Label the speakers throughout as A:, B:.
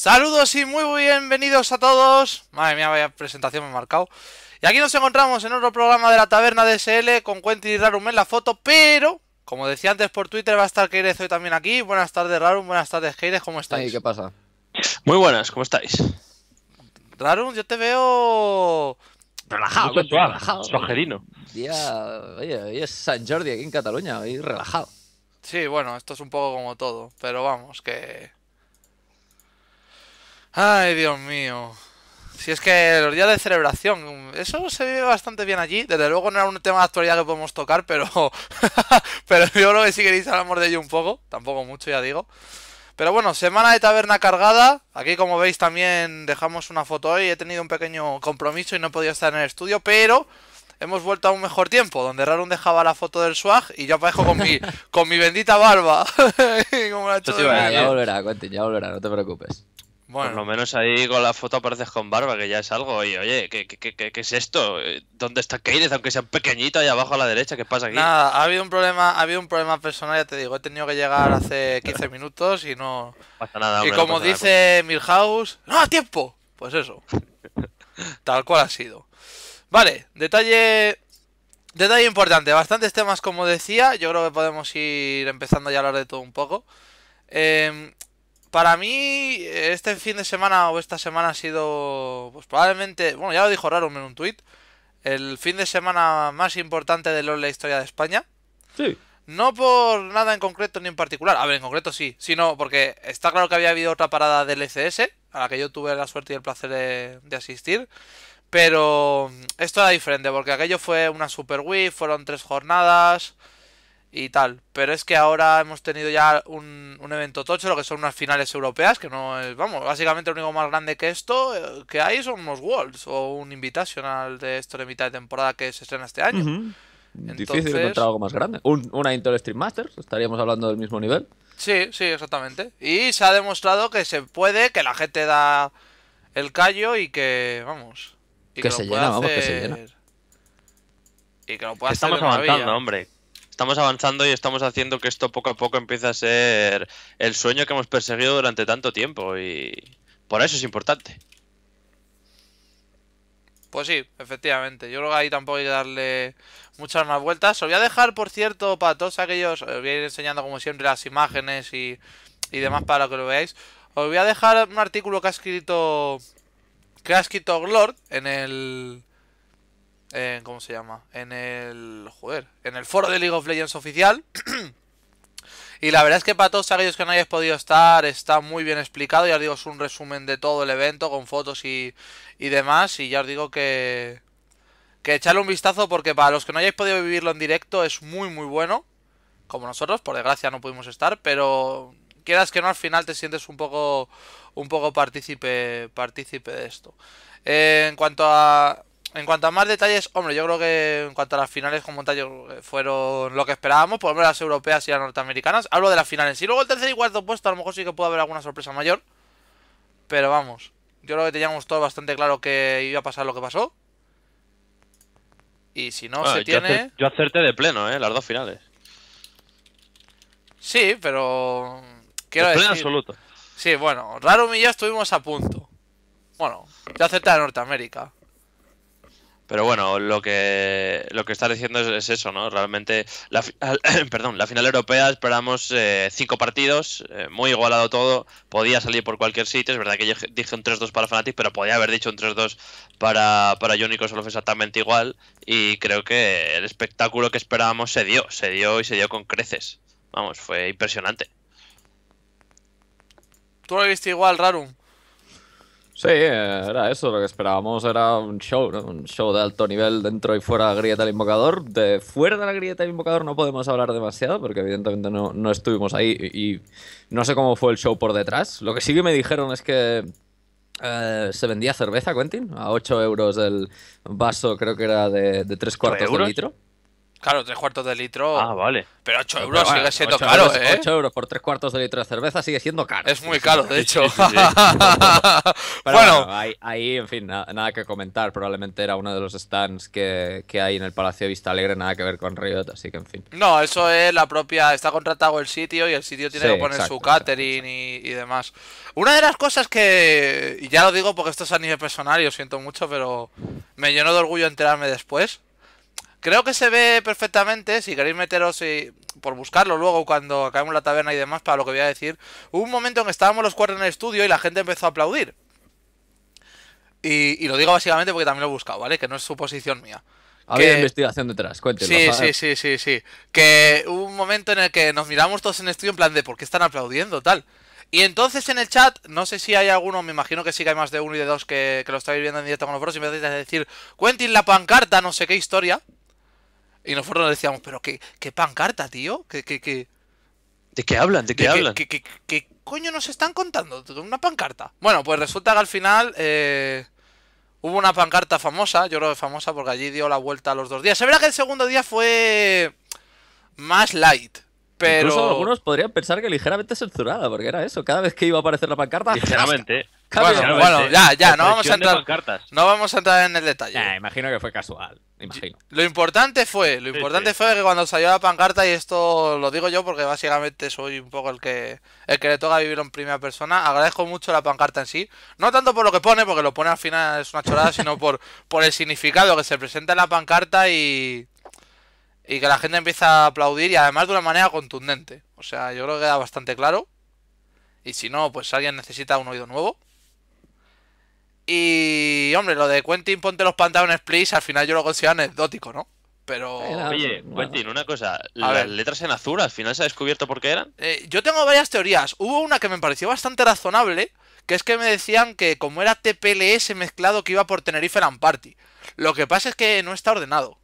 A: Saludos y muy bienvenidos a todos. Madre mía, vaya presentación me he marcado. Y aquí nos encontramos en otro programa de la Taberna de SL con Quentin y Rarum en la foto, pero, como decía antes por Twitter, va a estar Keirez hoy también aquí. Buenas tardes, Rarum, buenas tardes, Keirez, ¿cómo estáis? ¿Qué pasa?
B: Muy
C: buenas, ¿cómo estáis?
A: Rarum, yo te veo... Relajado,
C: relajado.
B: Día... Oye, hoy es San Jordi aquí en Cataluña, hoy relajado.
A: Sí, bueno, esto es un poco como todo, pero vamos, que... Ay, Dios mío. Si es que los días de celebración, um, eso se vive bastante bien allí. Desde luego no era un tema de actualidad que podemos tocar, pero, pero yo creo que si queréis hablamos de ello un poco, tampoco mucho, ya digo. Pero bueno, semana de taberna cargada. Aquí como veis también dejamos una foto hoy. He tenido un pequeño compromiso y no he podido estar en el estudio, pero hemos vuelto a un mejor tiempo, donde Rarun dejaba la foto del swag y yo aparezco con mi, con mi bendita barba. Como la volverá,
B: ya volverá, no te preocupes.
A: Bueno.
C: Por lo menos ahí con la foto apareces con barba, que ya es algo. Y oye, ¿qué, qué, es esto? Eh, ¿Dónde está Keynes? Aunque sea pequeñito ahí abajo a la derecha, ¿qué pasa aquí? Nada,
A: ha habido un problema, ha habido un problema personal, ya te digo. He tenido que llegar hace 15 minutos y no. Pasa nada, y como dice Milhouse, ¡no tiempo! Pues eso. Tal cual ha sido. Vale, detalle. Detalle importante, bastantes temas como decía, yo creo que podemos ir empezando ya a hablar de todo un poco. Eh, para mí, este fin de semana o esta semana ha sido, pues probablemente, bueno, ya lo dijo Rarum en un tuit, el fin de semana más importante de la historia de España. Sí. No por nada en concreto ni en particular, a ver, en concreto sí, sino porque está claro que había habido otra parada del ECS, a la que yo tuve la suerte y el placer de, de asistir, pero mm, esto era diferente, porque aquello fue una Super Wii, fueron tres jornadas, y tal. Pero es que ahora hemos tenido ya un, evento tocho, lo que son unas finales europeas, que no es, vamos, básicamente lo único más grande que esto eh, que hay son unos Worlds o un Invitational de esto de mitad de temporada que se estrena este año.
B: Difícil encontrar algo más grande. Un, una Intel Stream Masters, estaríamos hablando del mismo nivel.
A: Sí, sí, exactamente. Y se ha demostrado que se puede, que la gente da el callo y que, vamos. Y que, se llena, que se llena. Y que lo pueda hacer avanzando,
C: hombre estamos avanzando y estamos haciendo que esto poco a poco empiece a ser el sueño que hemos perseguido durante tanto tiempo y por eso es importante.
A: Pues sí, efectivamente. Yo creo que ahí tampoco hay que darle muchas más vueltas. Os voy a dejar, por cierto, para todos aquellos... Os voy a ir enseñando, como siempre, las imágenes y, y demás para que lo veáis. Os voy a dejar un artículo que ha escrito... Que ha escrito Glord en el en, ¿cómo se llama? En el, joder, en el foro de League of Legends oficial. y la verdad es que para todos aquellos que no hayáis podido estar, está muy bien explicado. Ya os digo, es un resumen de todo el evento con fotos y, y demás. Y ya os digo que, que echarle un vistazo porque para los que no hayáis podido vivirlo en directo es muy, muy bueno. Como nosotros, por desgracia no pudimos estar, pero quieras que no, al final te sientes un poco, un poco partícipe, partícipe de esto. Eh, en cuanto a en cuanto a más detalles, hombre, yo creo que en cuanto a las finales con tal fueron lo que esperábamos, por lo menos las europeas y las norteamericanas. Hablo de las finales. Y luego el tercer y cuarto puesto, a lo mejor sí que puede haber alguna sorpresa mayor. Pero vamos, yo creo que teníamos todo bastante claro que iba a pasar lo que pasó. Y si no, se tiene...
C: yo acerté de pleno, ¿eh? Las dos finales.
A: Sí, pero... Quiero pleno absoluto. Sí, bueno, Raro y yo estuvimos a punto. Bueno, yo acerté a Norteamérica.
C: Pero bueno, lo que, lo que está diciendo es, eso, ¿no? Realmente, la, perdón, la final europea esperamos eh, cinco partidos, eh, muy igualado todo, podía salir por cualquier sitio, es verdad que yo dije un 3-2 para Fnatic, pero podía haber dicho un 3-2 para, para solo fue exactamente igual, y creo que el espectáculo que esperábamos se dio, se dio y se dio con creces. Vamos,
B: fue impresionante.
A: ¿Tú lo viste igual, Rarum?
B: Sí, era eso, lo que esperábamos era un show, un show de alto nivel dentro y fuera de la grieta del invocador. De fuera de la grieta del invocador no podemos hablar demasiado porque evidentemente no, no estuvimos ahí y, no sé cómo fue el show por detrás. Lo que sí que me dijeron es que eh, se vendía cerveza, Quentin, a 8 euros el vaso, creo que era de, de 3 cuartos de litro.
A: Claro, tres cuartos de litro. Ah, vale. Pero 8 euros sigue siendo caro, ¿eh? 8
B: euros por tres cuartos de litro de cerveza sigue siendo caro. Es muy caro, de hecho. bueno, ahí, en fin, nada, que comentar. Probablemente era uno de los stands que, hay en el Palacio Vista Alegre, nada que ver con Riot, así que en fin.
A: No, eso es la propia. Está contratado el sitio y el sitio tiene que poner su catering y, demás. Una de las cosas que. Y ya lo digo porque esto es a nivel personal y lo siento mucho, pero me llenó de orgullo enterarme después Creo que se ve perfectamente, si queréis meteros y eh, por buscarlo luego cuando acabemos la taberna y demás para lo que voy a decir, hubo un momento en que estábamos los cuatro en el estudio y la gente empezó a aplaudir. Y, lo digo básicamente porque también lo he buscado, ¿vale? Que no es suposición mía. Había investigación detrás, cuéntenos. Sí, sí, sí, sí, sí. Que hubo un momento en el que nos miramos todos en el estudio en plan de ¿por qué están aplaudiendo tal? Y entonces en el chat, no sé si hay alguno, me imagino que sí que hay más de uno y de dos que, lo estáis viendo en directo con nosotros, y me a decir, Quentin la pancarta, no sé qué historia. Y nosotros decíamos, pero qué, pancarta, tío. ¿Qué, qué, de qué hablan? ¿De qué hablan? Qué, coño nos están contando? Una pancarta. Bueno, pues resulta que al final eh, hubo una pancarta famosa, yo creo que famosa porque allí dio la vuelta los dos días. Se verá que el segundo día fue más light. Pero... Incluso algunos
B: podrían pensar que ligeramente censurada, porque era eso. Cada vez que iba a aparecer la pancarta... Ligeramente. Bueno, este, ya, ya, no vamos, a entrar,
A: no vamos a entrar en el detalle. imagino que fue casual, Lo importante fue, lo importante fue que cuando salió la pancarta, y esto lo digo yo porque básicamente soy un poco el que, el que le toca vivir en primera persona, agradezco mucho la pancarta en sí. No tanto por lo que pone, porque lo pone al final es una chorada, sino por, por el significado que se presenta en la pancarta y, y que la gente empieza a aplaudir y además de una manera contundente. O sea, yo creo que queda bastante claro. Y si no, pues alguien necesita un oído nuevo. Y, hombre, lo de Quentin, ponte los pantalones, please, al final yo lo considero anecdótico, ¿no? Pero... Oye, Quentin, una cosa. las
C: letras en azul, ¿al final se ha descubierto
A: por qué eran? Eh, yo tengo varias teorías. Hubo una que me pareció bastante razonable, que es que me decían que como era TPLS mezclado que iba por Tenerife Land Party. Lo que pasa es que no está ordenado.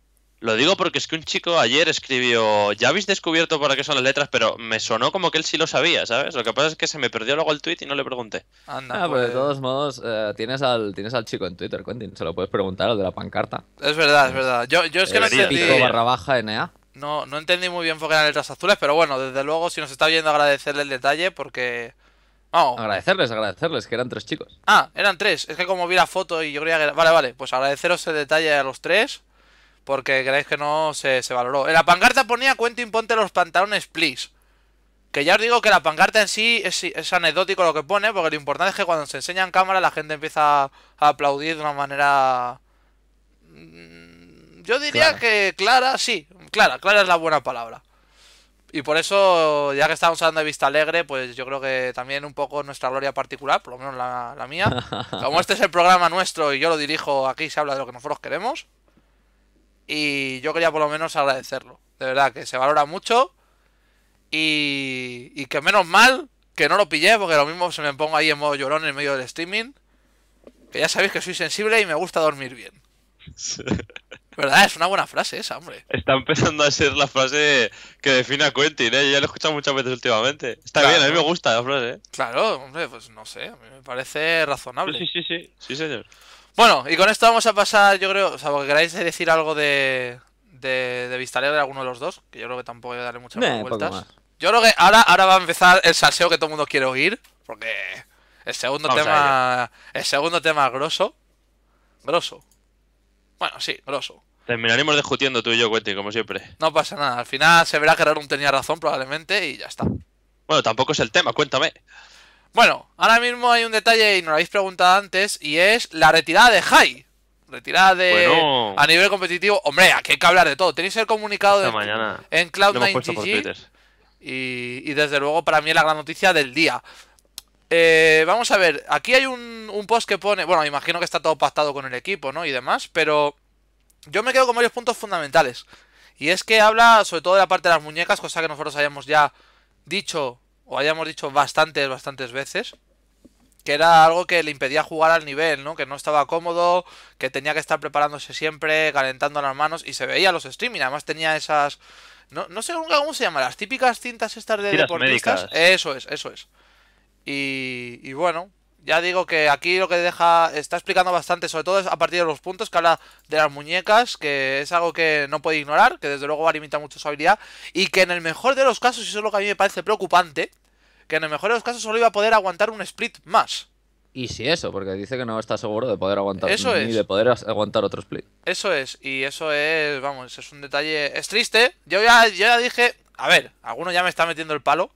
C: Lo digo porque es que un chico ayer escribió, ya habéis descubierto para qué son las letras, pero me sonó como que él sí lo sabía, ¿sabes? Lo que pasa es que se me perdió luego el tweet y no le pregunté.
A: Anda, ah, pues... de pues. todos
B: modos, eh, tienes, al, tienes al chico en Twitter, Quentin, se lo puedes preguntar al de la pancarta. Es verdad, es verdad. Yo, es que no eh, entendí... baja
A: No, no entendí muy bien por qué eran letras azules, pero bueno, desde luego, si nos está viendo, agradecerle el detalle porque...
B: Agradecerles, agradecerles, que eran tres chicos.
A: Ah, eran tres. Es que como vi la foto y yo creía que... Vale, vale, pues agradeceros el detalle a los tres. Porque creéis que no se, valoró. En la pancarta ponía y ponte los pantalones, please. Que ya os digo que la pancarta en sí es, anecdótico lo que pone, porque lo importante es que cuando se enseña en cámara la gente empieza a aplaudir de una manera... Mm, yo diría que clara, sí, clara, clara es la buena palabra. Y por eso, ya que estamos hablando de vista alegre, pues yo creo que también un poco nuestra gloria particular, por lo menos la, la mía. Como este es el programa nuestro y yo lo dirijo, aquí se habla de lo que nosotros queremos. Y yo quería por lo menos agradecerlo. De verdad, que se valora mucho. Y, que menos mal que no lo pillé, porque lo mismo se me pongo ahí en modo llorón en medio del streaming. Que ya sabéis que soy sensible y me gusta dormir bien. ¿Verdad? Es una buena frase esa, hombre.
C: Está empezando a ser la frase que define a Quentin, ¿eh? Yo ya lo he escuchado muchas veces últimamente. Está bien, a mí me gusta la frase, ¿eh?
A: Claro, hombre, pues no sé, me parece razonable. Sí, sí, sí, sí, señor. Bueno, y con esto vamos a pasar, yo creo, o sea, decir algo de, de, de alguno de los dos, que yo creo que tampoco voy a darle muchas eh, vueltas. Yo creo que ahora, ahora va a empezar el salseo que todo el mundo quiere oír, porque el segundo tema el segundo tema grosso. Grosso. Bueno, sí, grosso.
C: Terminaremos discutiendo tú y yo, Cuenti, como siempre.
A: No pasa nada, al final se verá que Rarum tenía razón probablemente y ya está.
C: Bueno, tampoco es el tema, cuéntame.
A: Bueno, ahora mismo hay un detalle y nos lo habéis preguntado antes y es la retirada de High, Retirada de a nivel competitivo. Hombre, aquí hay que hablar de todo. Tenéis el comunicado de, mañana en Cloud9 y, y, desde luego para mí es la gran noticia del día. Eh, vamos a ver, aquí hay un, post que pone, bueno, imagino que está todo pactado con el equipo, ¿no? Y demás, pero yo me quedo con varios puntos fundamentales. Y es que habla sobre todo de la parte de las muñecas, cosa que nosotros habíamos ya dicho o hayamos dicho bastantes, bastantes veces, que era algo que le impedía jugar al nivel, ¿no? Que no estaba cómodo, que tenía que estar preparándose siempre, calentando las manos, y se veía los streaming, además tenía esas... No, sé nunca cómo se llama, las típicas cintas estas de deportistas. Eso es, eso es. Y, y bueno, ya digo que aquí lo que deja está explicando bastante, sobre todo a partir de los puntos que habla de las muñecas, que es algo que no puede ignorar, que desde luego va a limitar mucho su habilidad, y que en el mejor de los casos, y eso es lo que a mí me parece preocupante, que en el mejor de los casos solo iba a poder aguantar un split más. Y si eso,
B: porque dice que no está seguro de poder aguantar eso ni de poder aguantar otro split.
A: Eso es, y eso es, vamos, es un detalle. Es triste. Yo ya, yo ya dije, a ver, alguno ya me está metiendo el palo.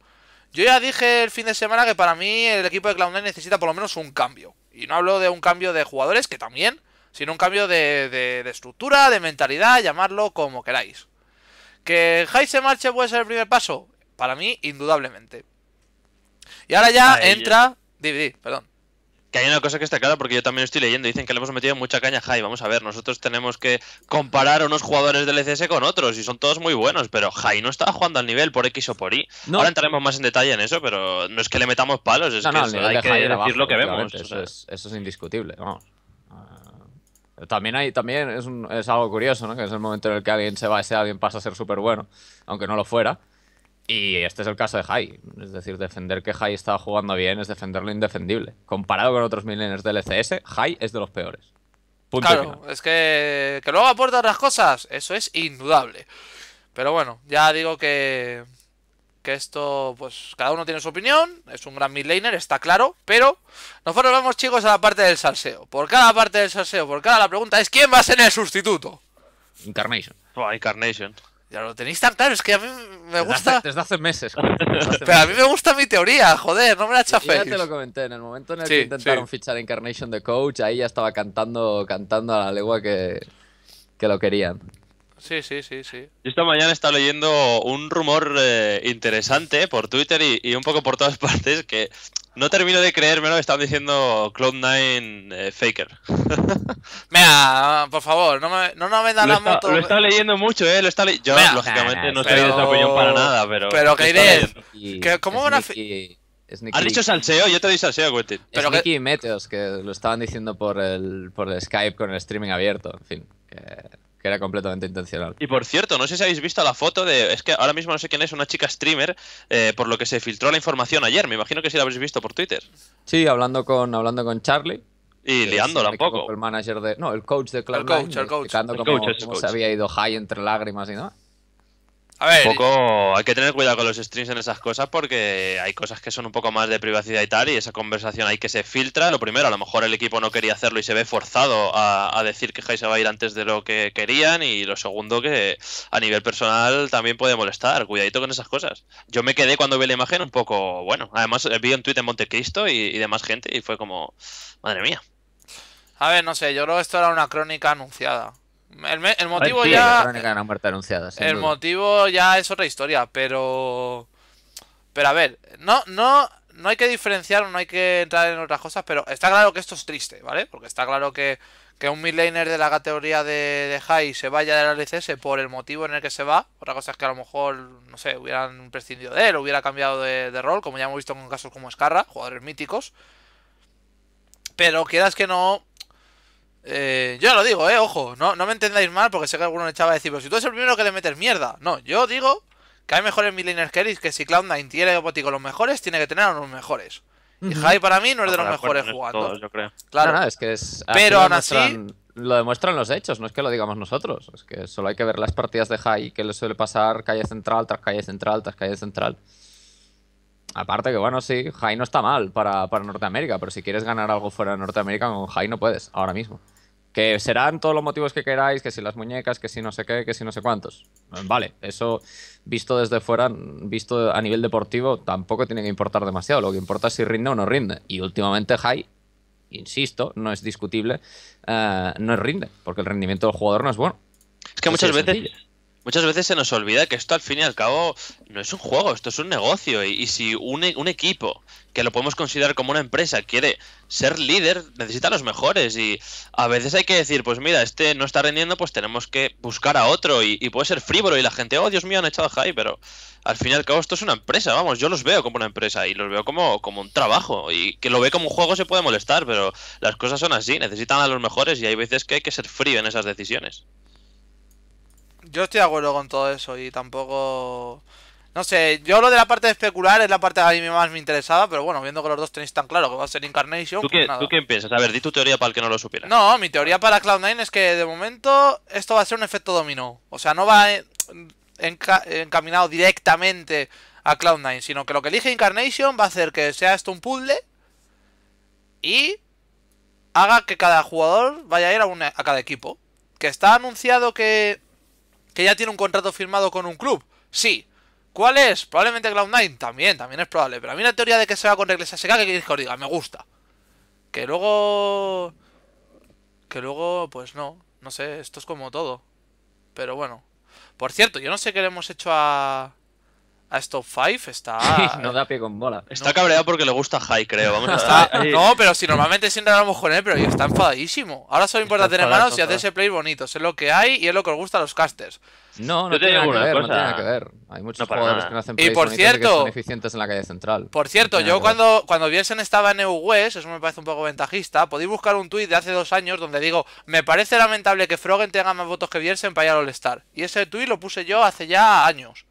A: Yo ya dije el fin de semana que para mí el equipo de cloud necesita por lo menos un cambio. Y no hablo de un cambio de jugadores, que también, sino un cambio de, estructura, de mentalidad, llamarlo como queráis. ¿Que high se marche puede ser el primer paso? Para mí, indudablemente. Y ahora ya entra... perdón. Que hay una
C: cosa que está clara porque yo también estoy leyendo. Dicen que le hemos metido mucha caña a Jai. Vamos a ver, nosotros tenemos que comparar unos jugadores del ECS con otros y son todos muy buenos, pero Jai no está jugando al nivel por X o por Y. Ahora
B: entraremos más en detalle en eso, pero no es que le metamos palos, es que hay que decir lo que vemos. Eso, es, indiscutible, ah, también, hay, también es, algo curioso, ¿no? Que es el momento en el que alguien se va, ese alguien pasa a ser súper bueno, aunque no lo fuera. Y este es el caso de Jai. Es decir, defender que Jai estaba jugando bien es defender lo indefendible. Comparado con otros millennials del ECS, Jai es de los peores. claro,
A: es que, que luego aporta otras cosas. Eso es indudable. Pero bueno, ya digo que, que esto, pues cada uno tiene su opinión. Es un gran midlaner, está claro. Pero nosotros vamos, chicos, a la parte del salseo. Por cada parte del salseo, por cada la pregunta es: ¿quién va a ser el sustituto?
C: Incarnation. Incarnation. Ya
A: lo tenéis tan claro, es que a mí me gusta. Desde hace, meses. Pero a mí me gusta mi teoría, joder,
B: no me la chaféis. Ya te lo
A: comenté, en el momento en el que intentaron fichar a
B: Incarnation de Coach, ahí ya estaba cantando, cantando a la legua que, lo querían.
A: Sí, sí, sí, sí.
B: Yo esta mañana estaba leyendo un rumor eh, interesante
C: por Twitter y, y, un poco por todas partes que no termino de creérmelo, están diciendo Cloud9 eh, Faker. Mira, por favor,
A: no, me, no la moto.
C: Lo está leyendo mucho, ¿eh? Lo está Yo, lógicamente, no estoy de para nada, pero. Pero, Kairen,
A: ¿cómo van a.? Has
B: dicho salseo, yo te doy salseo, Quentin. Pero Nicky que... y Meteos, que lo estaban diciendo por el, por el Skype con el streaming abierto, en fin era completamente intencional.
C: Y por cierto, no sé si habéis visto la foto de. Es que ahora mismo no sé quién es, una chica streamer, eh, por lo que se filtró la información ayer. Me imagino que sí la habéis visto por Twitter.
B: Sí, hablando con, hablando con Charlie. Y liándola un poco. El manager de. No, el coach de Clark. El coach, el como, se había ido high entre lágrimas y no un poco hay que tener cuidado con los streams en esas
C: cosas porque hay cosas que son un poco más de privacidad y tal y esa conversación hay que se filtra. Lo primero, a lo mejor el equipo no quería hacerlo y se ve forzado a, decir que Jai se va a ir antes de lo que querían y lo segundo que a nivel personal también puede molestar. Cuidadito con esas cosas. Yo me quedé cuando vi la imagen un poco, bueno, además eh, vi un tweet en Montecristo y, y demás gente y fue como,
A: madre mía. A ver, no sé, yo creo que esto era una crónica anunciada. El, motivo ya. el motivo ya es otra historia, pero. Pero a ver, no, no, no hay que diferenciar, no hay que entrar en otras cosas, pero está claro que esto es triste, ¿vale? Porque está claro que, que un midlaner de la categoría de, de High se vaya de la LCS por el motivo en el que se va. Otra cosa es que a lo mejor, no sé, hubieran prescindido de él, hubiera cambiado de, de rol, como ya hemos visto con casos como Scarra, jugadores míticos. Pero quieras que no, eh, yo lo digo, eh, ojo, no, no me entendáis mal porque sé que alguno echaba a decir, pero si tú eres el primero que le metes mierda. No, yo digo que hay mejores millennials que Eris, que si Cloud9 tiene Botico los mejores, tiene que tener a los mejores.
D: Y Jai para mí no es de los mejores jugadores jugando. yo creo.
A: Claro, es que es. Pero así.
B: Lo demuestran los hechos, no es que lo digamos nosotros. Es que solo hay que ver las partidas de Jai que le suele pasar calle central tras calle central tras calle central. Aparte que, bueno, sí, Jai no está mal para, Norteamérica, pero si quieres ganar algo fuera de Norteamérica, con Jai no puedes, ahora mismo. Que serán todos los motivos que queráis, que si las muñecas, que si no sé qué, que si no sé cuántos. Eh, vale, eso visto desde fuera, visto a nivel deportivo, tampoco tiene que importar demasiado. Lo que importa es si rinde o no rinde. Y últimamente Jai, insisto, no es discutible, eh, no rinde, porque el rendimiento del jugador no es bueno. Es que muchas veces muchas veces
C: se nos olvida que esto al fin
B: y al cabo no es un juego, esto es un negocio.
C: Y, si un, e, un, equipo, que lo podemos considerar como una empresa, quiere ser líder, necesita a los mejores. Y a veces hay que decir, pues mira, este no está rindiendo, pues tenemos que buscar a otro. Y, puede ser frívolo y la gente, oh Dios mío, han echado a pero al fin y al cabo esto es una empresa, vamos, yo los veo como una empresa y los veo como, como un trabajo. Y que lo ve como un juego se puede molestar, pero las cosas son así, necesitan a los mejores y hay veces que hay que ser frío en esas decisiones
A: yo estoy de acuerdo con todo eso y tampoco... No sé, yo lo de la parte de especular es la parte que a mí más me interesaba, pero bueno, viendo que los dos tenéis tan claro que va a ser Incarnation. ¿Tú pues qué, ¿tú qué
C: piensas? A ver, di tu teoría para el que no lo supiera.
A: No, mi teoría para Cloud9 es que de momento esto va a ser un efecto dominó. O sea, no va encaminado directamente a Cloud9, sino que lo que elige Incarnation va a hacer que sea esto un puzzle y haga que cada jugador vaya a ir a, una, a cada equipo. Que está anunciado que que ya tiene un contrato firmado con un club. Sí. ¿Cuál es? Probablemente Cloud9. También, también es probable. Pero a mí la teoría de que se va con se SK, que queréis que os diga, me gusta. Que luego... Que luego, pues no. No sé, esto es como todo. Pero bueno. Por cierto, yo no sé qué le hemos hecho a a Stop 5 está. no da pie con bola. Está cabreado porque le gusta High, creo. No, pero si normalmente siempre hablamos con él, pero está enfadadísimo. Ahora solo importa tener manos y hacer ese play bonito Es lo que hay y es lo que os gusta a los casters. No, no, tiene tiene, que ver, no tiene nada que ver. Hay muchos jugadores que no hacen plays y por cierto, son eficientes
B: en la calle central. Por cierto, yo cuando,
A: cuando Viersen estaba en EU West, eso me parece un poco ventajista, podéis buscar un tuit de hace dos años donde digo, me parece lamentable que Froggen tenga más votos que Viersen para ir al All-Star. Y ese tuit lo puse yo hace ya años.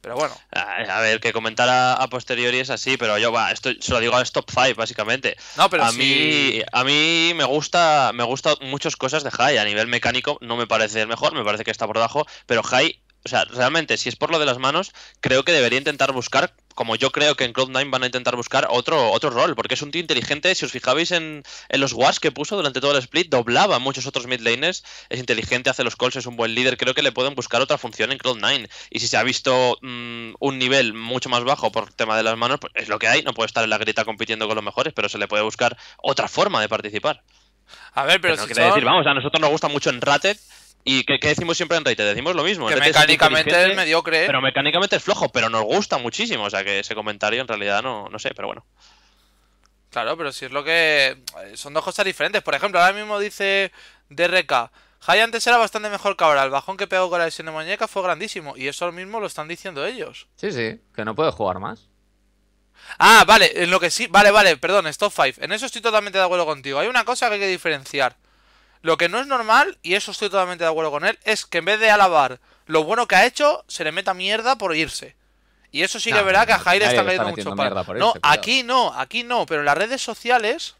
A: Pero bueno.
C: A ver, que comentar a, posteriori es así, pero yo va, esto se lo digo A top 5, básicamente. No, pero a mí a mí me gusta me gusta muchas cosas de High, a nivel mecánico no me parece el mejor, me parece que está por debajo, pero High o sea, realmente, si es por lo de las manos, creo que debería intentar buscar, como yo creo que en Cloud9 van a intentar buscar otro, otro rol, porque es un tío inteligente. Si os fijabais en, en los wars que puso durante todo el split, doblaba muchos otros mid lanes. es inteligente, hace los calls, es un buen líder. Creo que le pueden buscar otra función en Cloud9. Y si se ha visto mm, un nivel mucho más bajo por tema de las manos, pues es lo que hay. No puede estar en la grita compitiendo con los mejores, pero se le puede buscar otra forma de participar. A ver, pero, decir, vamos, a nosotros nos gusta mucho en Rated ¿Y qué, decimos siempre en Te Decimos lo mismo. Que mecánicamente es, mediocre. ¿eh? Pero mecánicamente es flojo, pero nos gusta muchísimo. O sea que ese comentario en realidad no, no sé, pero bueno.
A: Claro, pero si es lo que. Eh, son dos cosas diferentes. Por ejemplo, ahora mismo dice DRK. Hay antes era bastante mejor que ahora. El bajón que pegó con la lesión de muñeca fue grandísimo. Y eso mismo lo están diciendo ellos.
B: Sí, sí, que no puede jugar más.
A: Ah, vale, en lo que sí. Vale, vale, perdón, Stop 5. En eso estoy totalmente de acuerdo contigo. Hay una cosa que hay que diferenciar. Lo que no es normal, y eso estoy totalmente de acuerdo con él, es que en vez de alabar lo bueno que ha hecho, se le meta mierda por irse. Y eso sí que verá que a Jair está cayendo mucho para. no, aquí no, aquí no, pero en las redes sociales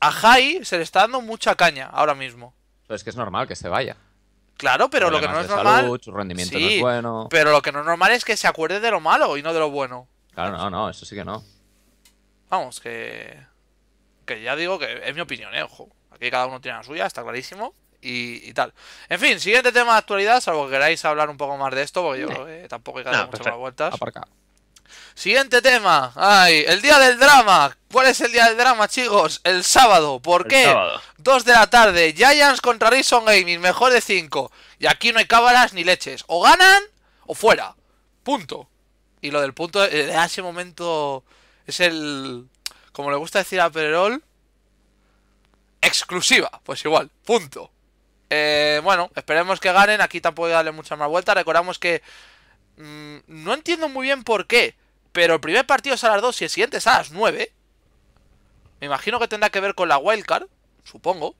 A: a Jai se le está dando mucha caña ahora mismo.
B: es que es normal que se vaya.
A: Claro, pero lo que no es normal. su rendimiento no es bueno. Pero lo que no es normal es que se acuerde de lo malo y no de lo bueno.
B: Claro, no, no, eso sí que no.
A: Vamos, que. Que ya digo que es mi opinión, eh, ojo. Que cada uno tiene la suya, está clarísimo. Y, tal. En fin, siguiente tema de actualidad, salvo que queráis hablar un poco más de esto, porque yo eh, tampoco he ganado muchas vueltas. Siguiente tema. Ay, el día del drama. ¿Cuál es el día del drama, chicos? El sábado. ¿Por qué? Dos 2 de la tarde. Giants contra Reason Gaming. Mejor de cinco Y aquí no hay cábalas ni leches. O ganan o fuera. Punto. Y lo del punto eh, de ese momento es el... Como le gusta decir a Pererol exclusiva. Pues igual, punto. Eh, bueno, esperemos que ganen. Aquí tampoco darle mucha más vuelta. Recordamos que mm, no entiendo muy bien por qué, pero el primer partido es a las 2 y el siguiente es a las 9. Me imagino que tendrá que ver con la wildcard, supongo.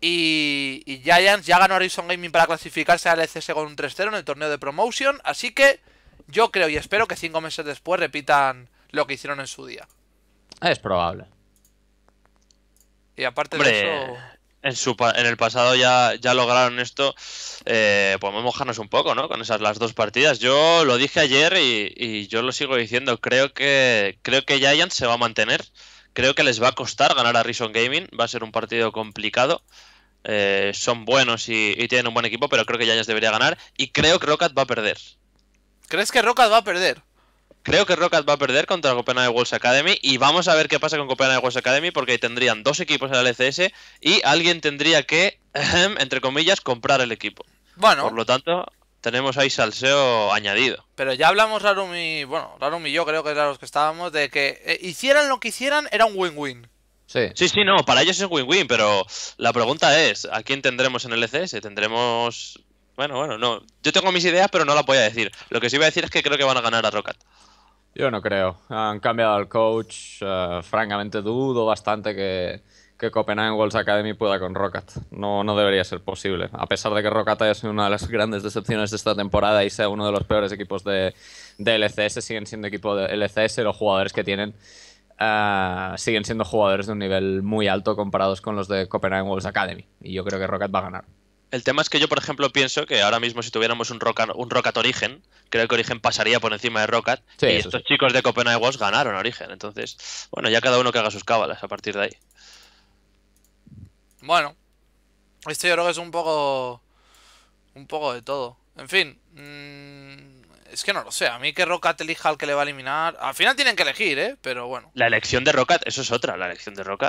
A: Y, Giants ya ganó Horizon Gaming para clasificarse al ECS con un 3-0 en el torneo de Promotion. Así que yo creo y espero que 5 meses después repitan lo que hicieron en su día.
B: Es probable.
A: Y aparte de
C: En, su, en el pasado ya, ya lograron esto. Eh, podemos pues mojarnos un poco, ¿no? Con esas las dos partidas. Yo lo dije ayer y, yo lo sigo diciendo. Creo que, creo que Giants se va a mantener. Creo que les va a costar ganar a Reason Gaming. Va a ser un partido complicado. Eh, son buenos y, tienen un buen equipo, pero creo que Giants debería ganar. Y creo que Rocket va a perder. ¿Crees que Rocket va a perder? Creo que Rocket va a perder contra Copenhague Wolves Academy y vamos a ver qué pasa con Copenhague Wolves Academy porque tendrían dos equipos en el LCS y alguien tendría que, em, entre comillas, comprar el equipo. Bueno. Por lo tanto, tenemos ahí salseo añadido.
A: Pero ya hablamos Rarumi, bueno, Rarumi y yo creo que era los que estábamos, de que eh, hicieran lo que hicieran era un win-win.
C: Sí. sí, sí, no, para ellos es win-win, pero la pregunta es, ¿a quién tendremos en el LCS? ¿Tendremos...? Bueno, bueno, no. Yo tengo mis ideas, pero no las voy a decir. Lo que sí voy a decir es que creo que
B: van a ganar a Rocket. Yo no creo. Han cambiado al coach. Eh, francamente, dudo bastante que, que Copenhagen Wolves Academy pueda con Rocket. No, no debería ser posible. A pesar de que Rocket haya sido una de las grandes decepciones de esta temporada y sea uno de los peores equipos de, LCS, siguen siendo equipo de LCS. Los jugadores que tienen eh, siguen siendo jugadores de un nivel muy alto comparados con los de Copenhagen Wolves Academy. Y yo creo que Rocket va a ganar.
C: El tema es que yo, por ejemplo, pienso que ahora mismo si tuviéramos un Rocket, un Origen, creo que Origen pasaría por encima de Rocket. y estos chicos de Copenhague ganaron Origen. Entonces, bueno, ya cada uno que haga sus cábalas a partir de ahí.
A: Bueno, esto yo creo que es un poco... Un poco de todo. En fin, mm, es que no lo sé. A mí que Rocket elija al que le va a eliminar. Al final tienen que elegir, ¿eh? Pero bueno.
C: La elección de Rocket, eso es otra. La elección de Rocket.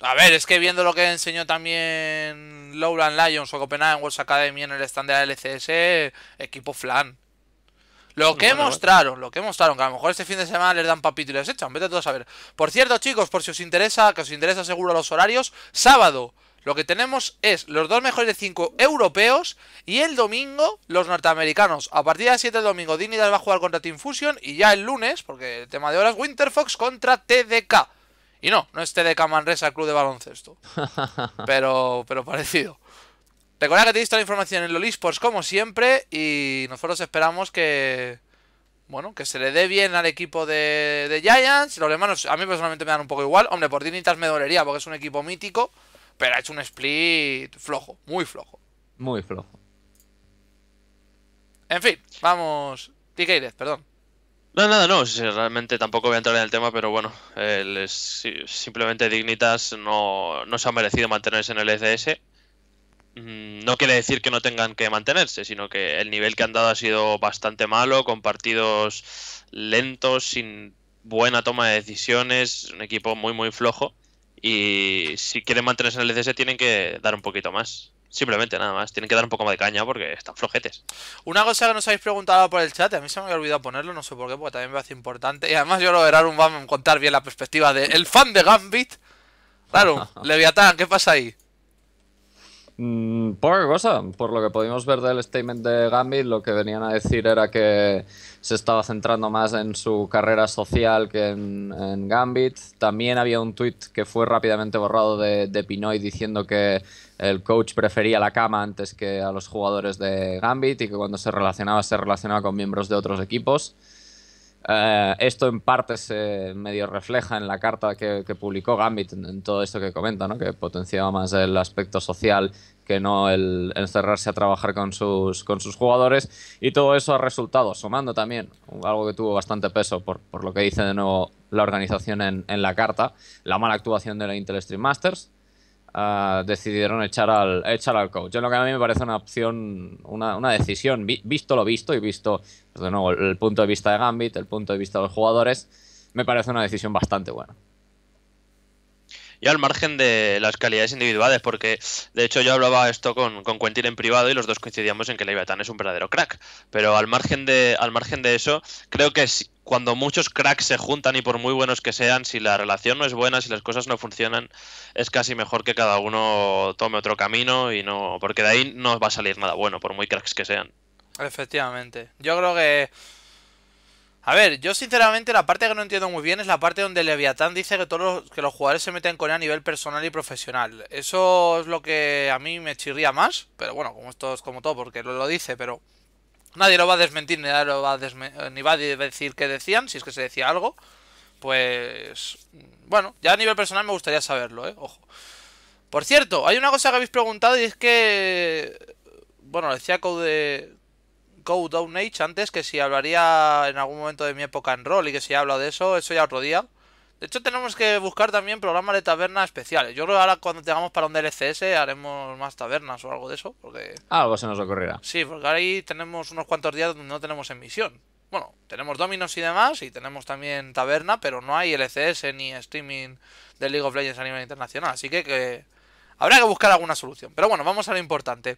A: A ver, es que viendo lo que enseñó también Lowland Lions o Copenhagen World Academy en el stand de la LCS, equipo flan. Lo que mostraron, lo que mostraron, que a lo mejor este fin de semana les dan papito y les echan, vete todos a ver. Por cierto, chicos, por si os interesa, que os interesa seguro los horarios, sábado lo que tenemos es los dos mejores de 5 europeos y el domingo los norteamericanos. A partir de las 7 del domingo, Dignitas va a jugar contra Team Fusion y ya el lunes, porque el tema de horas, Winterfox contra TDK. Y no, no es TDK Manresa, club de baloncesto. Pero, pero parecido. recuerda que tenéis toda la información en Lolisports como siempre y nosotros esperamos que... Bueno, que se le dé bien al equipo de, de Giants. Los hermanos a mí personalmente me dan un poco igual. Hombre, por Dignitas me dolería porque es un equipo mítico pero ha hecho un split flojo, muy flojo.
B: Muy flojo.
A: En fin, vamos. Tiqueirez, perdón.
C: No, nada, no. realmente tampoco voy a entrar en el tema, pero bueno, simplemente Dignitas no, no se ha merecido mantenerse en el ECS. Mm, no quiere decir que no tengan que mantenerse, sino que el nivel que han dado ha sido bastante malo, con partidos lentos, sin buena toma de decisiones, un equipo muy, muy flojo. Y si quieren mantenerse en el LCS tienen que dar un poquito más. Simplemente nada más. Tienen que dar un poco más de caña porque están flojetes.
A: Una cosa que nos habéis preguntado por el chat, a mí se me había olvidado ponerlo, no sé por qué, porque también me hace importante. Y además yo lo de un va a contar bien la perspectiva del el fan de Gambit. Claro, Leviatán, ¿qué pasa ahí?
B: Mm, cosa. Por lo que pudimos ver del statement de Gambit, lo que venían a decir era que se estaba centrando más en su carrera social que en, Gambit. También había un tweet que fue rápidamente borrado de, de, Pinoy diciendo que el coach prefería la cama antes que a los jugadores de Gambit y que cuando se relacionaba se relacionaba con miembros de otros equipos. Eh, esto en parte se medio refleja en la carta que, publicó Gambit, en, todo esto que comenta, ¿no? que potenciaba más el aspecto social que no el encerrarse a trabajar con sus, con sus jugadores. Y todo eso ha resultado, sumando también algo que tuvo bastante peso por, por lo que dice de nuevo la organización en, en la carta, la mala actuación de la Intel Stream Masters, Ah, decidieron echar al, echar al coach. Yo lo que a mí me parece una opción, una, una decisión, visto lo visto y visto, pues, el, punto de vista de Gambit, el punto de vista de los jugadores, me parece una decisión bastante buena.
C: Y al margen de las calidades individuales, porque de hecho yo hablaba esto con, con Quentin en privado y los dos coincidíamos en que Leivatan es un verdadero crack. Pero al margen de, al margen de eso, creo que es, cuando muchos cracks se juntan y por muy buenos que sean, si la relación no es buena, si las cosas no funcionan, es casi mejor que cada uno tome otro camino y no, porque de ahí no va a salir nada bueno, por muy cracks que sean.
A: Efectivamente. Yo creo que a ver, yo sinceramente la parte que no entiendo muy bien es la parte donde Leviatán dice que todos los, que los jugadores se meten con él a nivel personal y profesional. Eso es lo que a mí me chirría más, pero bueno, como esto es como todo, porque lo dice, pero Nadie lo va a desmentir, ni, nadie lo va a eh, decir que decían, si es que se decía algo. Pues. Bueno, ya a nivel personal me gustaría saberlo, ¿eh? Ojo. Por cierto, hay una cosa que habéis preguntado y es que. Bueno, decía Code. Go Down Age antes que si hablaría en algún momento de mi época en rol y que si habla de eso, eso ya otro día. De hecho, tenemos que buscar también programas de taberna especiales. Yo creo que ahora cuando tengamos para un DLCS haremos más tabernas o algo de eso. Porque...
B: Algo se nos ocurrirá.
A: Sí, porque ahí tenemos unos cuantos días donde no tenemos emisión. Bueno, tenemos dominos y demás, y tenemos también taberna, pero no hay LCS ni streaming de League of Legends a nivel internacional. Así que, que... habrá que buscar alguna solución. Pero bueno, vamos a lo importante.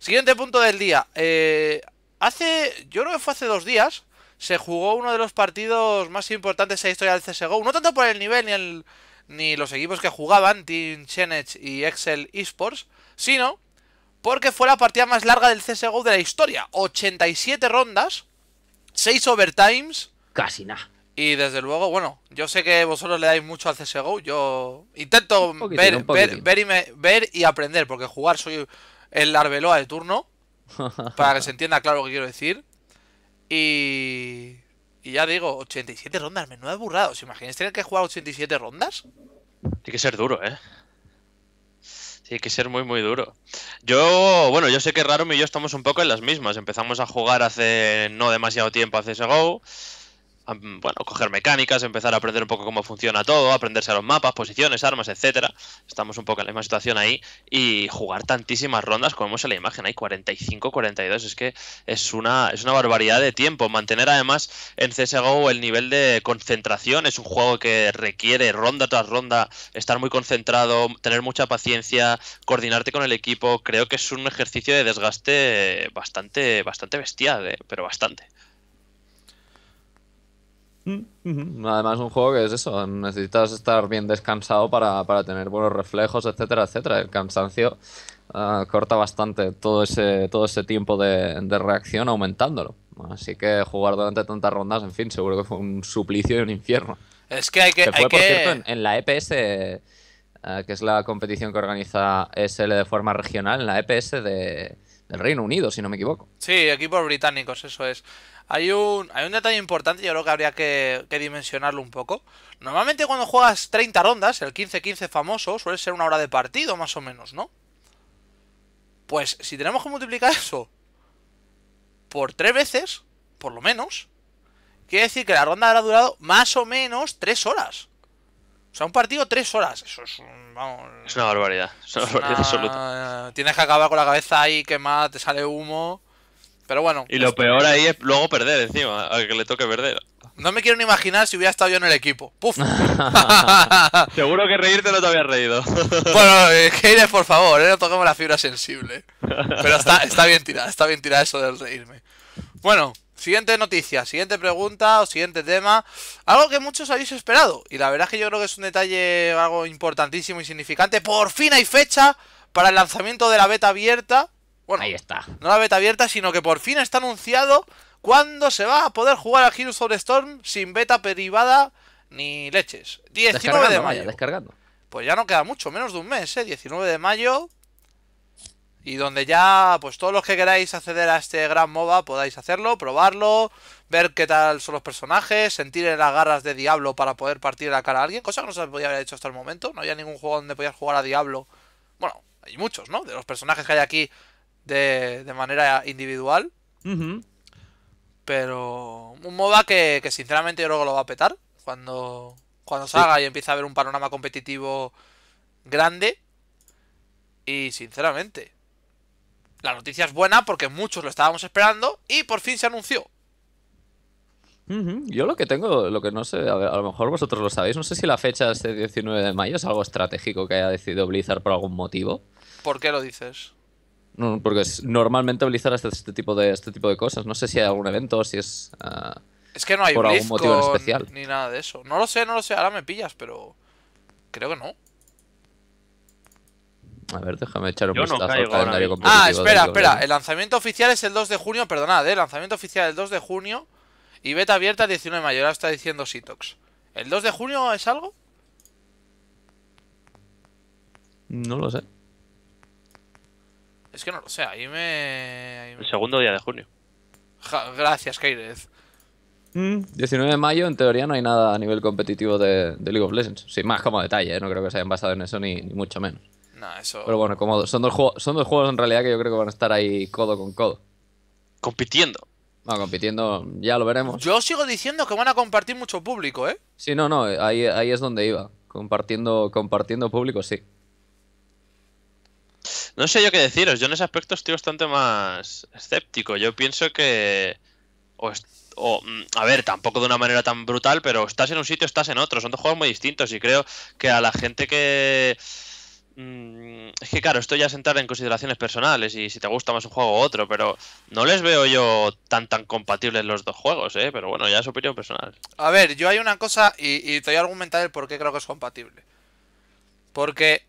A: Siguiente punto del día. Eh, hace, yo creo que fue hace dos días, se jugó uno de los partidos más importantes en la historia del CSGO. No tanto por el nivel ni, el, ni los equipos que jugaban, Team Chenech y Excel Esports, sino porque fue la partida más larga del CSGO de la historia. 87 rondas, 6 overtimes. Casi nada. Y desde luego, bueno, yo sé que vosotros le dais mucho al CSGO. Yo intento ver, y ver, y aprender, porque jugar soy el arbeloa de turno. para que se entienda claro lo que quiero decir. Y, ya digo, 87 rondas, menuda burrada. ¿Os imagináis tener que jugar 87 rondas?
C: Tiene que ser duro, ¿eh? Tiene que ser muy, muy duro. Yo, bueno, yo sé que raro y yo estamos un poco en las mismas. Empezamos a jugar hace no demasiado tiempo a CSGO bueno, coger mecánicas, empezar a aprender un poco cómo funciona todo, aprenderse a los mapas, posiciones, armas, etcétera. Estamos un poco en la misma situación ahí y jugar tantísimas rondas como vemos en la imagen, hay 45, 42, es que es una es una barbaridad de tiempo. Mantener además en CS:GO el nivel de concentración, es un juego que requiere ronda tras ronda estar muy concentrado, tener mucha paciencia, coordinarte con el equipo, creo que es un ejercicio de desgaste bastante bastante bestial, eh, pero bastante.
B: Mm, Además, un juego que es eso, necesitas estar bien descansado para, para tener buenos reflejos, etcétera, etcétera. El cansancio ah, corta bastante todo ese, todo ese tiempo de, de, reacción aumentándolo. Así que jugar durante tantas rondas, en fin, seguro que fue un suplicio y un infierno. Es que hay que... cierto, en, la EPS, eh, que es la competición que organiza SL de forma regional, en la EPS de, del Reino Unido, si no me equivoco.
A: Sí, equipos británicos, eso es. Hay un, hay un detalle importante, yo creo que habría que, dimensionarlo un poco. Normalmente cuando juegas 30 rondas, el 15-15 famoso, suele ser una hora de partido más o menos, ¿no? Pues si tenemos que multiplicar eso por tres veces, por lo menos, quiere decir que la ronda habrá durado más o menos tres horas. O sea, un partido tres horas. Eso es, una
C: barbaridad. Es una barbaridad
A: Tienes que acabar con la cabeza ahí quemada, te sale humo. Pero bueno. Y lo peor ahí es
C: luego perder encima, A que le toque
A: perder. No me quiero ni imaginar si hubiera estado yo en el equipo. ¡Puf! Seguro que reírte no te habías reído. bueno, eh, Keire, por favor, eh, no toquemos la fibra sensible. Pero está, bien tirada, está bien tirada eso de reírme. Bueno, siguiente noticia, siguiente pregunta o siguiente tema. Algo que muchos habéis esperado. Y la verdad es que yo creo que es un detalle algo importantísimo y significante. Por fin hay fecha para el lanzamiento de la beta abierta bueno, ahí está. No la beta abierta, sino que por fin está anunciado cuándo se va a poder jugar a Heroes of Storm sin beta privada ni leches. 19 de mayo. descargando. Pues ya no queda mucho, menos de un mes, ¿eh? 19 de mayo. Y donde ya, pues todos los que queráis acceder a este gran MOBA podáis hacerlo, probarlo, ver qué tal son los personajes, sentir en las garras de Diablo para poder partir la cara a alguien, cosa que no se podía haber hecho hasta el momento. No había ningún juego donde podías jugar a Diablo. Bueno, hay muchos, ¿no? De los personajes que hay aquí de, manera individual. Pero un MOBA que, sinceramente yo que lo va a petar cuando, cuando salga y empiece a haber un panorama competitivo grande. Y sinceramente, la noticia es buena porque muchos lo estábamos esperando y por fin se anunció.
B: Yo lo que tengo, lo que no sé, a, lo mejor vosotros lo sabéis, no sé si la fecha Este de 19 de mayo es algo estratégico que haya decidido Blizzard por algún motivo.
A: ¿Por qué lo dices?
B: porque normalmente utilizar este tipo de este tipo de cosas. No sé si hay algún evento si es. Uh, es que no hay por algún motivo especial.
A: ni nada de eso. No lo sé, no lo sé. Ahora me pillas, pero creo que no.
B: A ver, déjame echar un vistazo al calendario Ah, espera, espera.
A: El lanzamiento oficial es el 2 de junio. Perdonad, ¿eh? El lanzamiento oficial es el 2 de junio. Y beta abierta el 19 de mayo. Ahora está diciendo Sitox. ¿El 2 de junio es algo? No lo sé. Es que no lo sé, ahí me... El segundo día de junio. gracias, Keirez.
B: 19 mm. de mayo, en teoría, no hay nada a nivel competitivo de, League of Legends. Sin más, como detalle, ¿eh? no creo que se hayan basado en eso ni, mucho menos. eso... Pero bueno, como son dos, juegos, son dos juegos en realidad que yo creo que van a estar ahí codo con codo. Compitiendo. No, compitiendo, ya lo veremos. Yo sigo
A: diciendo que van a compartir mucho público, ¿eh?
B: Sí, no, no, ahí, ahí es donde iba. Compartiendo, compartiendo público, sí. No sé yo qué deciros, yo en ese aspecto estoy
C: bastante más escéptico. Yo pienso que. O, mm, a ver, tampoco de una manera tan brutal, pero estás en un sitio, estás en otro. Son dos juegos muy distintos y creo que a la gente que. Mm, es que claro, estoy ya es en consideraciones personales y si te gusta más un juego u otro, pero no les veo yo tan tan compatibles los dos juegos, ¿eh? Pero bueno, ya es opinión personal.
A: A ver, yo hay una cosa y, y te voy a argumentar el por qué creo que es compatible. Porque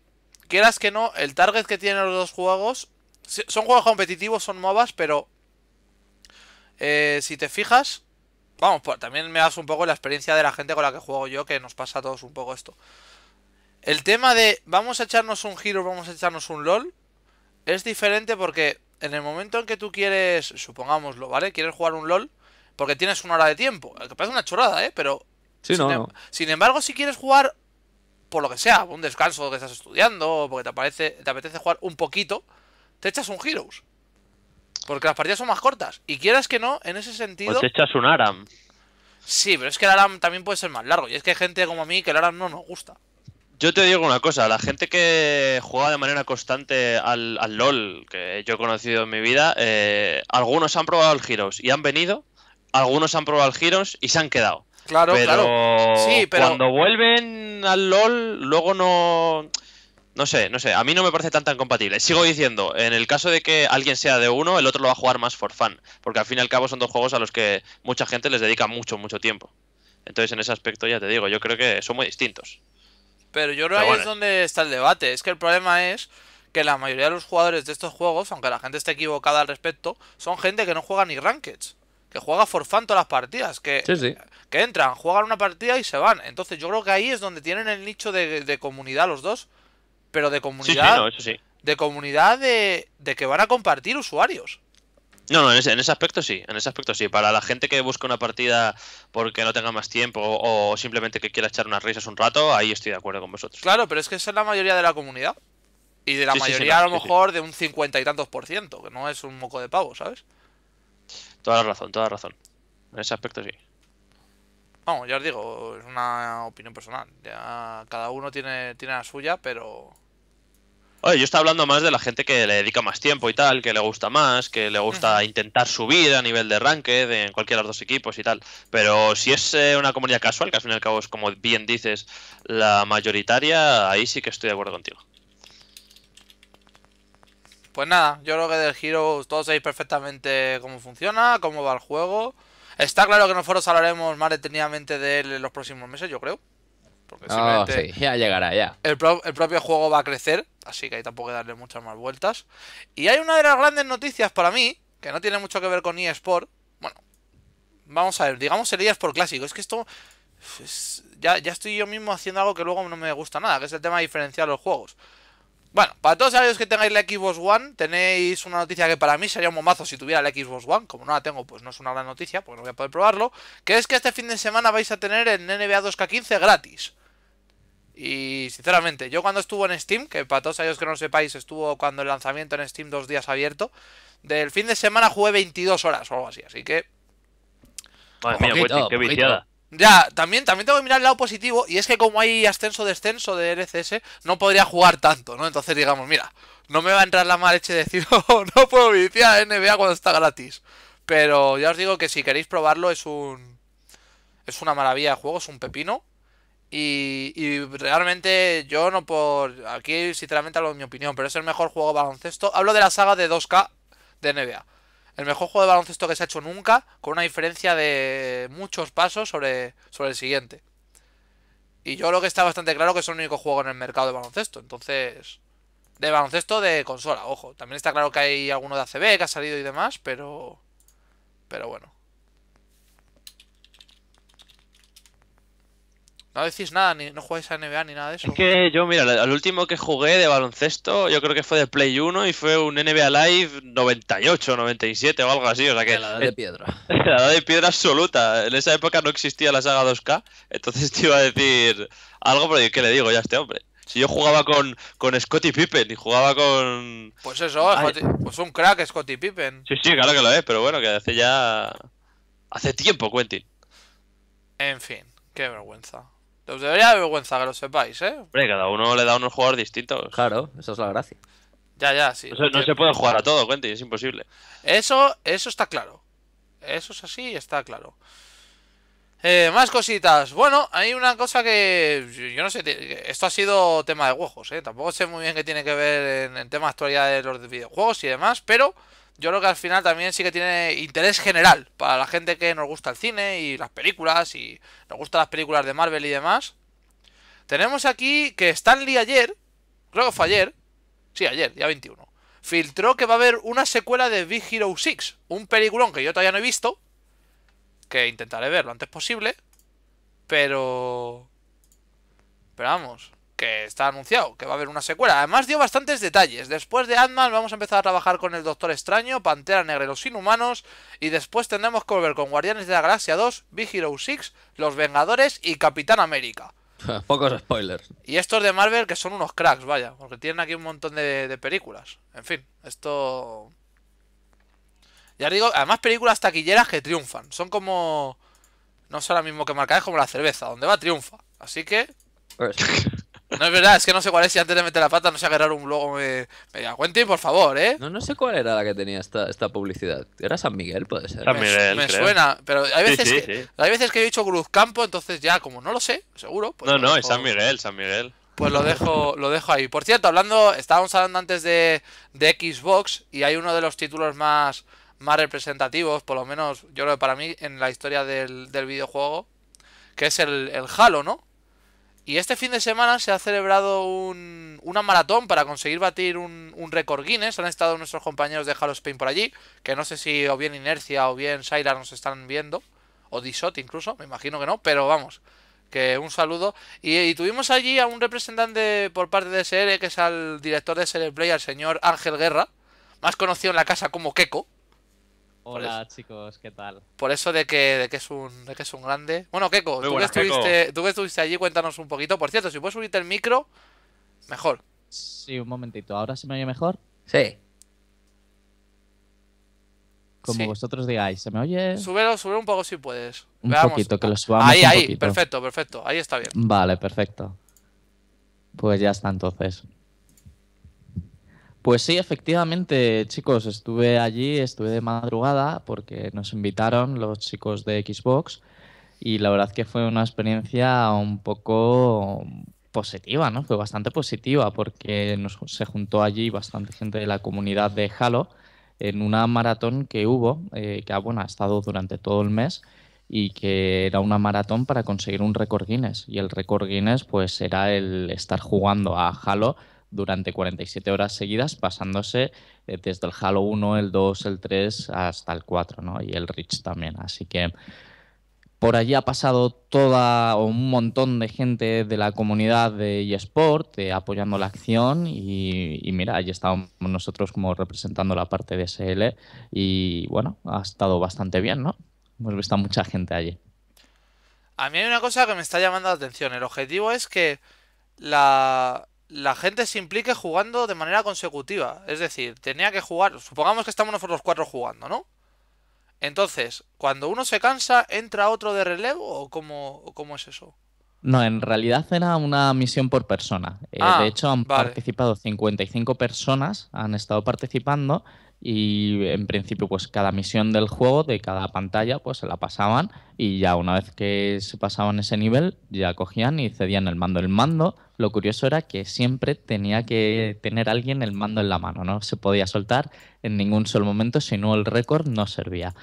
A: quieras que no, el target que tienen los dos juegos. Son juegos competitivos, son MOBAs, pero. Eh, si te fijas. Vamos, pues, también me das un poco la experiencia de la gente con la que juego yo, que nos pasa a todos un poco esto. El tema de vamos a echarnos un giro, vamos a echarnos un LOL, es diferente porque en el momento en que tú quieres, supongámoslo, ¿vale? Quieres jugar un LOL, porque tienes una hora de tiempo. Que parece una chorrada, ¿eh? Pero. Em- sin embargo, si quieres jugar por lo que sea, un descanso que estás estudiando, porque te, aparece, te apetece jugar un poquito, te echas un Heroes. Porque las partidas son más cortas. Y quieras que no, en ese sentido. Pues te
C: echas un Aram.
A: Sí, pero es que el Aram también puede ser más largo. Y es que hay gente como a mí que el Aram no nos gusta.
C: Yo te digo una cosa, la gente que juega de manera constante al, LOL, que yo he conocido en mi vida, eh, algunos han probado el Heroes y han venido, algunos han probado el Heroes y se han quedado.
A: Claro, claro. Sí, pero. Cuando
C: vuelven al LOL, luego no. No sé, no sé. A mí no me parece tan tan compatible. Sigo diciendo, en el caso de que alguien sea de uno, el otro lo va a jugar más for fan, Porque al fin y al cabo son dos juegos a los que mucha gente les dedica mucho, mucho tiempo. Entonces, en ese aspecto, ya te digo, yo creo que son muy distintos.
A: Pero yo creo que ahí es donde está el debate. Es que el problema es que la mayoría de los jugadores de estos juegos, aunque la gente esté equivocada al respecto, son gente que no juega ni rankeds que juega for las partidas, que, que entran, juegan una partida y se van. Entonces yo creo que ahí es donde tienen el nicho de, comunidad los dos, pero de comunidad... de comunidad de, que van a compartir usuarios.
C: No, no, en ese, en ese, aspecto sí, en ese aspecto sí. Para la gente que busca una partida porque no tenga más tiempo o, simplemente que quiera echar unas risas un rato, ahí estoy de acuerdo con vosotros.
A: Claro, pero es que esa es la mayoría de la comunidad. Y de la mayoría a lo mejor de un cincuenta y tantos por ciento, que no es un moco de pavo, ¿sabes?
C: Toda la razón, toda la razón. En ese aspecto sí.
A: Vamos, ya os digo, es una opinión personal. cada uno tiene, tiene la suya, pero.
C: Oye, yo estaba hablando más de la gente que le dedica más tiempo y tal, que le gusta más, que le gusta intentar subir a nivel de ranked en cualquiera de los dos equipos y tal. Pero si es eh, una comunidad casual, que al fin y al cabo es como bien dices, la mayoritaria, ahí sí que estoy de acuerdo contigo.
A: Pues nada, yo creo que del Heroes todos sabéis perfectamente cómo funciona, cómo va el juego. Está claro que nosotros hablaremos más detenidamente de él en los próximos meses, yo creo. Porque ah, sí,
B: ya llegará, ya.
A: El, propio juego va a crecer, así que ahí tampoco hay que darle muchas más vueltas. Y hay una de las grandes noticias para mí, que no tiene mucho que ver con eSport. Bueno, vamos a ver, digamos el eSport clásico. Es que esto. Ya, ya estoy yo mismo haciendo algo que luego no me gusta nada, que es el tema de diferenciar los juegos. Bueno, para todos aquellos que tengáis la Xbox One, tenéis una noticia que para mí sería un momazo si tuviera la Xbox One. Como no la tengo, pues no es una gran noticia, porque no voy a poder probarlo. Que es que este fin de semana vais a tener el NBA 2K15 gratis. Y sinceramente, yo cuando estuvo en Steam, que para todos aquellos que no sepáis, estuvo cuando el lanzamiento en Steam dos días abierto, del fin de semana jugué 22 horas o algo así. Así que
C: Madre mía, qué viciada.
A: Ya, también, también tengo que mirar el lado positivo y es que como hay ascenso-descenso de LCS, no podría jugar tanto, ¿no? Entonces digamos, mira, no me va a entrar la mala leche de decir, oh, no puedo viciar NBA cuando está gratis. Pero ya os digo que si queréis probarlo es un... Es una maravilla de juego, es un pepino. Y, realmente yo no por... Aquí sinceramente hablo de mi opinión, pero es el mejor juego baloncesto. Hablo de la saga de 2K de NBA el mejor juego de baloncesto que se ha hecho nunca, con una diferencia de muchos pasos sobre, sobre el siguiente. Y yo creo que está bastante claro que es el único juego en el mercado de baloncesto. Entonces, de baloncesto de consola, ojo. También está claro que hay alguno de ACB que ha salido y demás, pero. Pero bueno. No decís nada, ni, no jugáis a NBA ni nada de eso. Es que
C: yo, mira, al último que jugué de baloncesto, yo creo que fue de Play 1 y fue un NBA Live 98, 97 o algo así. O sea que. La edad de piedra. La edad de piedra absoluta. En esa época no existía la saga 2K, entonces te iba a decir algo, pero ¿qué le digo ya a este hombre? Si yo jugaba con, con Scotty Pippen y jugaba con. Pues eso,
A: pues un crack Scotty Pippen.
C: Sí, sí, claro que lo es, pero bueno, que hace ya. Hace tiempo, Quentin.
A: En fin, qué vergüenza. Os debería de vergüenza que lo sepáis, ¿eh?
C: Hombre, cada uno le da unos jugadores distintos. Claro, esa es la gracia. Ya, ya, sí. no se puede jugar a todo, cuente, es imposible.
A: Eso, eso está claro. Eso es así y está claro. Eh, más cositas. Bueno, hay una cosa que yo no sé. Esto ha sido tema de juegos, ¿eh? Tampoco sé muy bien qué tiene que ver en, temas tema actualidad de los videojuegos y demás, pero yo creo que al final también sí que tiene interés general para la gente que nos gusta el cine y las películas y nos gustan las películas de Marvel y demás. Tenemos aquí que Stanley ayer, creo que fue ayer, sí, ayer, día 21, filtró que va a haber una secuela de Big Hero 6, un peliculón que yo todavía no he visto, que intentaré ver lo antes posible, pero... Pero vamos, que está anunciado, que va a haber una secuela. Además dio bastantes detalles. Después de Ant-Man vamos a empezar a trabajar con el Doctor Extraño, Pantera Negra y los Inhumanos. Y después tendremos que volver con Guardianes de la Galaxia 2, Big Hero 6, Los Vengadores y Capitán América.
B: Pocos spoilers.
A: Y estos de Marvel que son unos cracks, vaya, porque tienen aquí un montón de, películas. En fin, esto... Ya digo, además películas taquilleras que triunfan. Son como... No sé ahora mismo que marca, es como la cerveza, donde va triunfa. Así que... Pues, no es verdad, es que no sé cuál es. Y antes de meter la pata, no sé agarrar un logo. Me, eh, me diga, por favor, ¿eh?
B: No, sé cuál era la que tenía esta, esta publicidad. ¿Era San Miguel, puede ser? San Miguel, me, suena, pero hay veces, que,
A: hay veces que he dicho Cruz Campo, entonces ya, como no lo sé, seguro.
B: Pues no, no, es San Miguel, San
A: Miguel. Pues lo dejo, lo dejo ahí. Por cierto, hablando, estábamos hablando antes de, Xbox y hay uno de los títulos más, más representativos, por lo menos yo lo para mí, en la historia del, videojuego, que es el, el Halo, ¿no? Y este fin de semana se ha celebrado una maratón para conseguir batir un, récord Guinness. Han estado nuestros compañeros de Halo Spain por allí, que no sé si o bien Inercia o bien Saira nos están viendo, o Disot incluso, me imagino que no, pero vamos, que un saludo. Y, tuvimos allí a un representante por parte de SR, que es al director de SR Play, al señor Ángel Guerra, más conocido en la casa como Keko. Hola
D: chicos, ¿qué tal?
A: Por eso de que, que, es, un, que es un grande. Bueno, Keko, tú, que estuviste, allí, cuéntanos un poquito. Por cierto, si puedes subirte el micro, mejor.
D: Sí, un momentito. ¿Ahora se me oye mejor? Sí. Como vosotros digáis, ¿se me oye?
A: Súbelo, súbelo un poco si puedes.
D: Un poquito, que lo subamos Ahí, ahí, perfecto,
A: perfecto. Ahí está bien.
D: Vale, perfecto. Pues ya está entonces. Pues sí, efectivamente, chicos, estuve allí, estuve de madrugada porque nos invitaron los chicos de Xbox y la verdad que fue una experiencia un poco positiva, ¿no? Fue bastante positiva porque se juntó allí bastante gente de la comunidad de Halo en una maratón que hubo, eh, que ah, bueno, ha estado durante todo el mes y que era una maratón para conseguir un récord Guinness. Y el récord Guinness pues era el estar jugando a Halo durante 47 horas seguidas, pasándose eh, desde el Halo 1, el 2, el 3 hasta el 4, ¿no? Y el Rich también. Así que por allí ha pasado toda un montón de gente de la comunidad de eSport eh, apoyando la acción y, mira, allí estábamos nosotros como representando la parte de SL y bueno, ha estado bastante bien, ¿no? Hemos visto a mucha gente allí.
A: A mí hay una cosa que me está llamando la atención. El objetivo es que la, la gente se implique jugando de manera consecutiva. Es decir, tenía que jugar. Supongamos que estamos nosotros los cuatro jugando, ¿no? Entonces, cuando uno se cansa, ¿entra otro de relevo o cómo, cómo es eso?
D: No, en realidad era una misión por persona. Eh, de ah, hecho, han participado 55 personas, han estado participando y en principio pues cada misión del juego, de cada pantalla, pues se la pasaban y ya una vez que se pasaban ese nivel ya cogían y cedían el mando. El mando, lo curioso era que siempre tenía que tener alguien el mando en la mano, no se podía soltar en ningún solo momento, si no el récord no servía.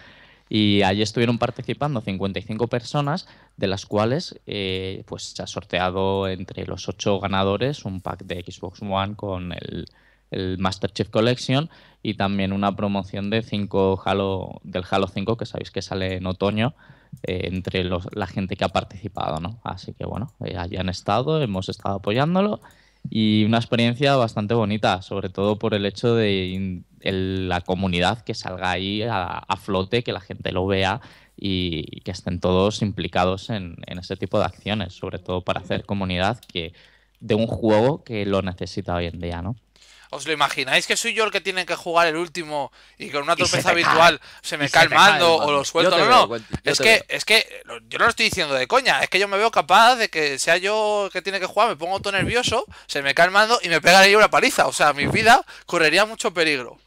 D: Y allí estuvieron participando 55 personas, de las cuales eh, pues se ha sorteado entre los ocho ganadores un pack de Xbox One con el, el Masterchef Collection y también una promoción de cinco Halo, del Halo 5 que sabéis que sale en otoño eh, entre la gente que ha participado, ¿no? Así que bueno, eh, han estado, hemos estado apoyándolo y una experiencia bastante bonita, sobre todo por el hecho de la comunidad que salga ahí a, flote, que la gente lo vea y, que estén todos implicados en, en ese tipo de acciones, sobre todo para hacer comunidad que de un juego que lo necesita hoy en día, ¿no?
A: ¿Os lo imagináis que soy yo el que tiene que jugar el último y con una torpeza habitual se me cae el mando o lo suelto? No, no. es, que, es que yo no lo estoy diciendo de coña. Es que yo me veo capaz de que sea yo el que tiene que jugar, me pongo todo nervioso, se me cae el mando y me pegaría ahí una paliza. O sea, mi vida correría mucho peligro.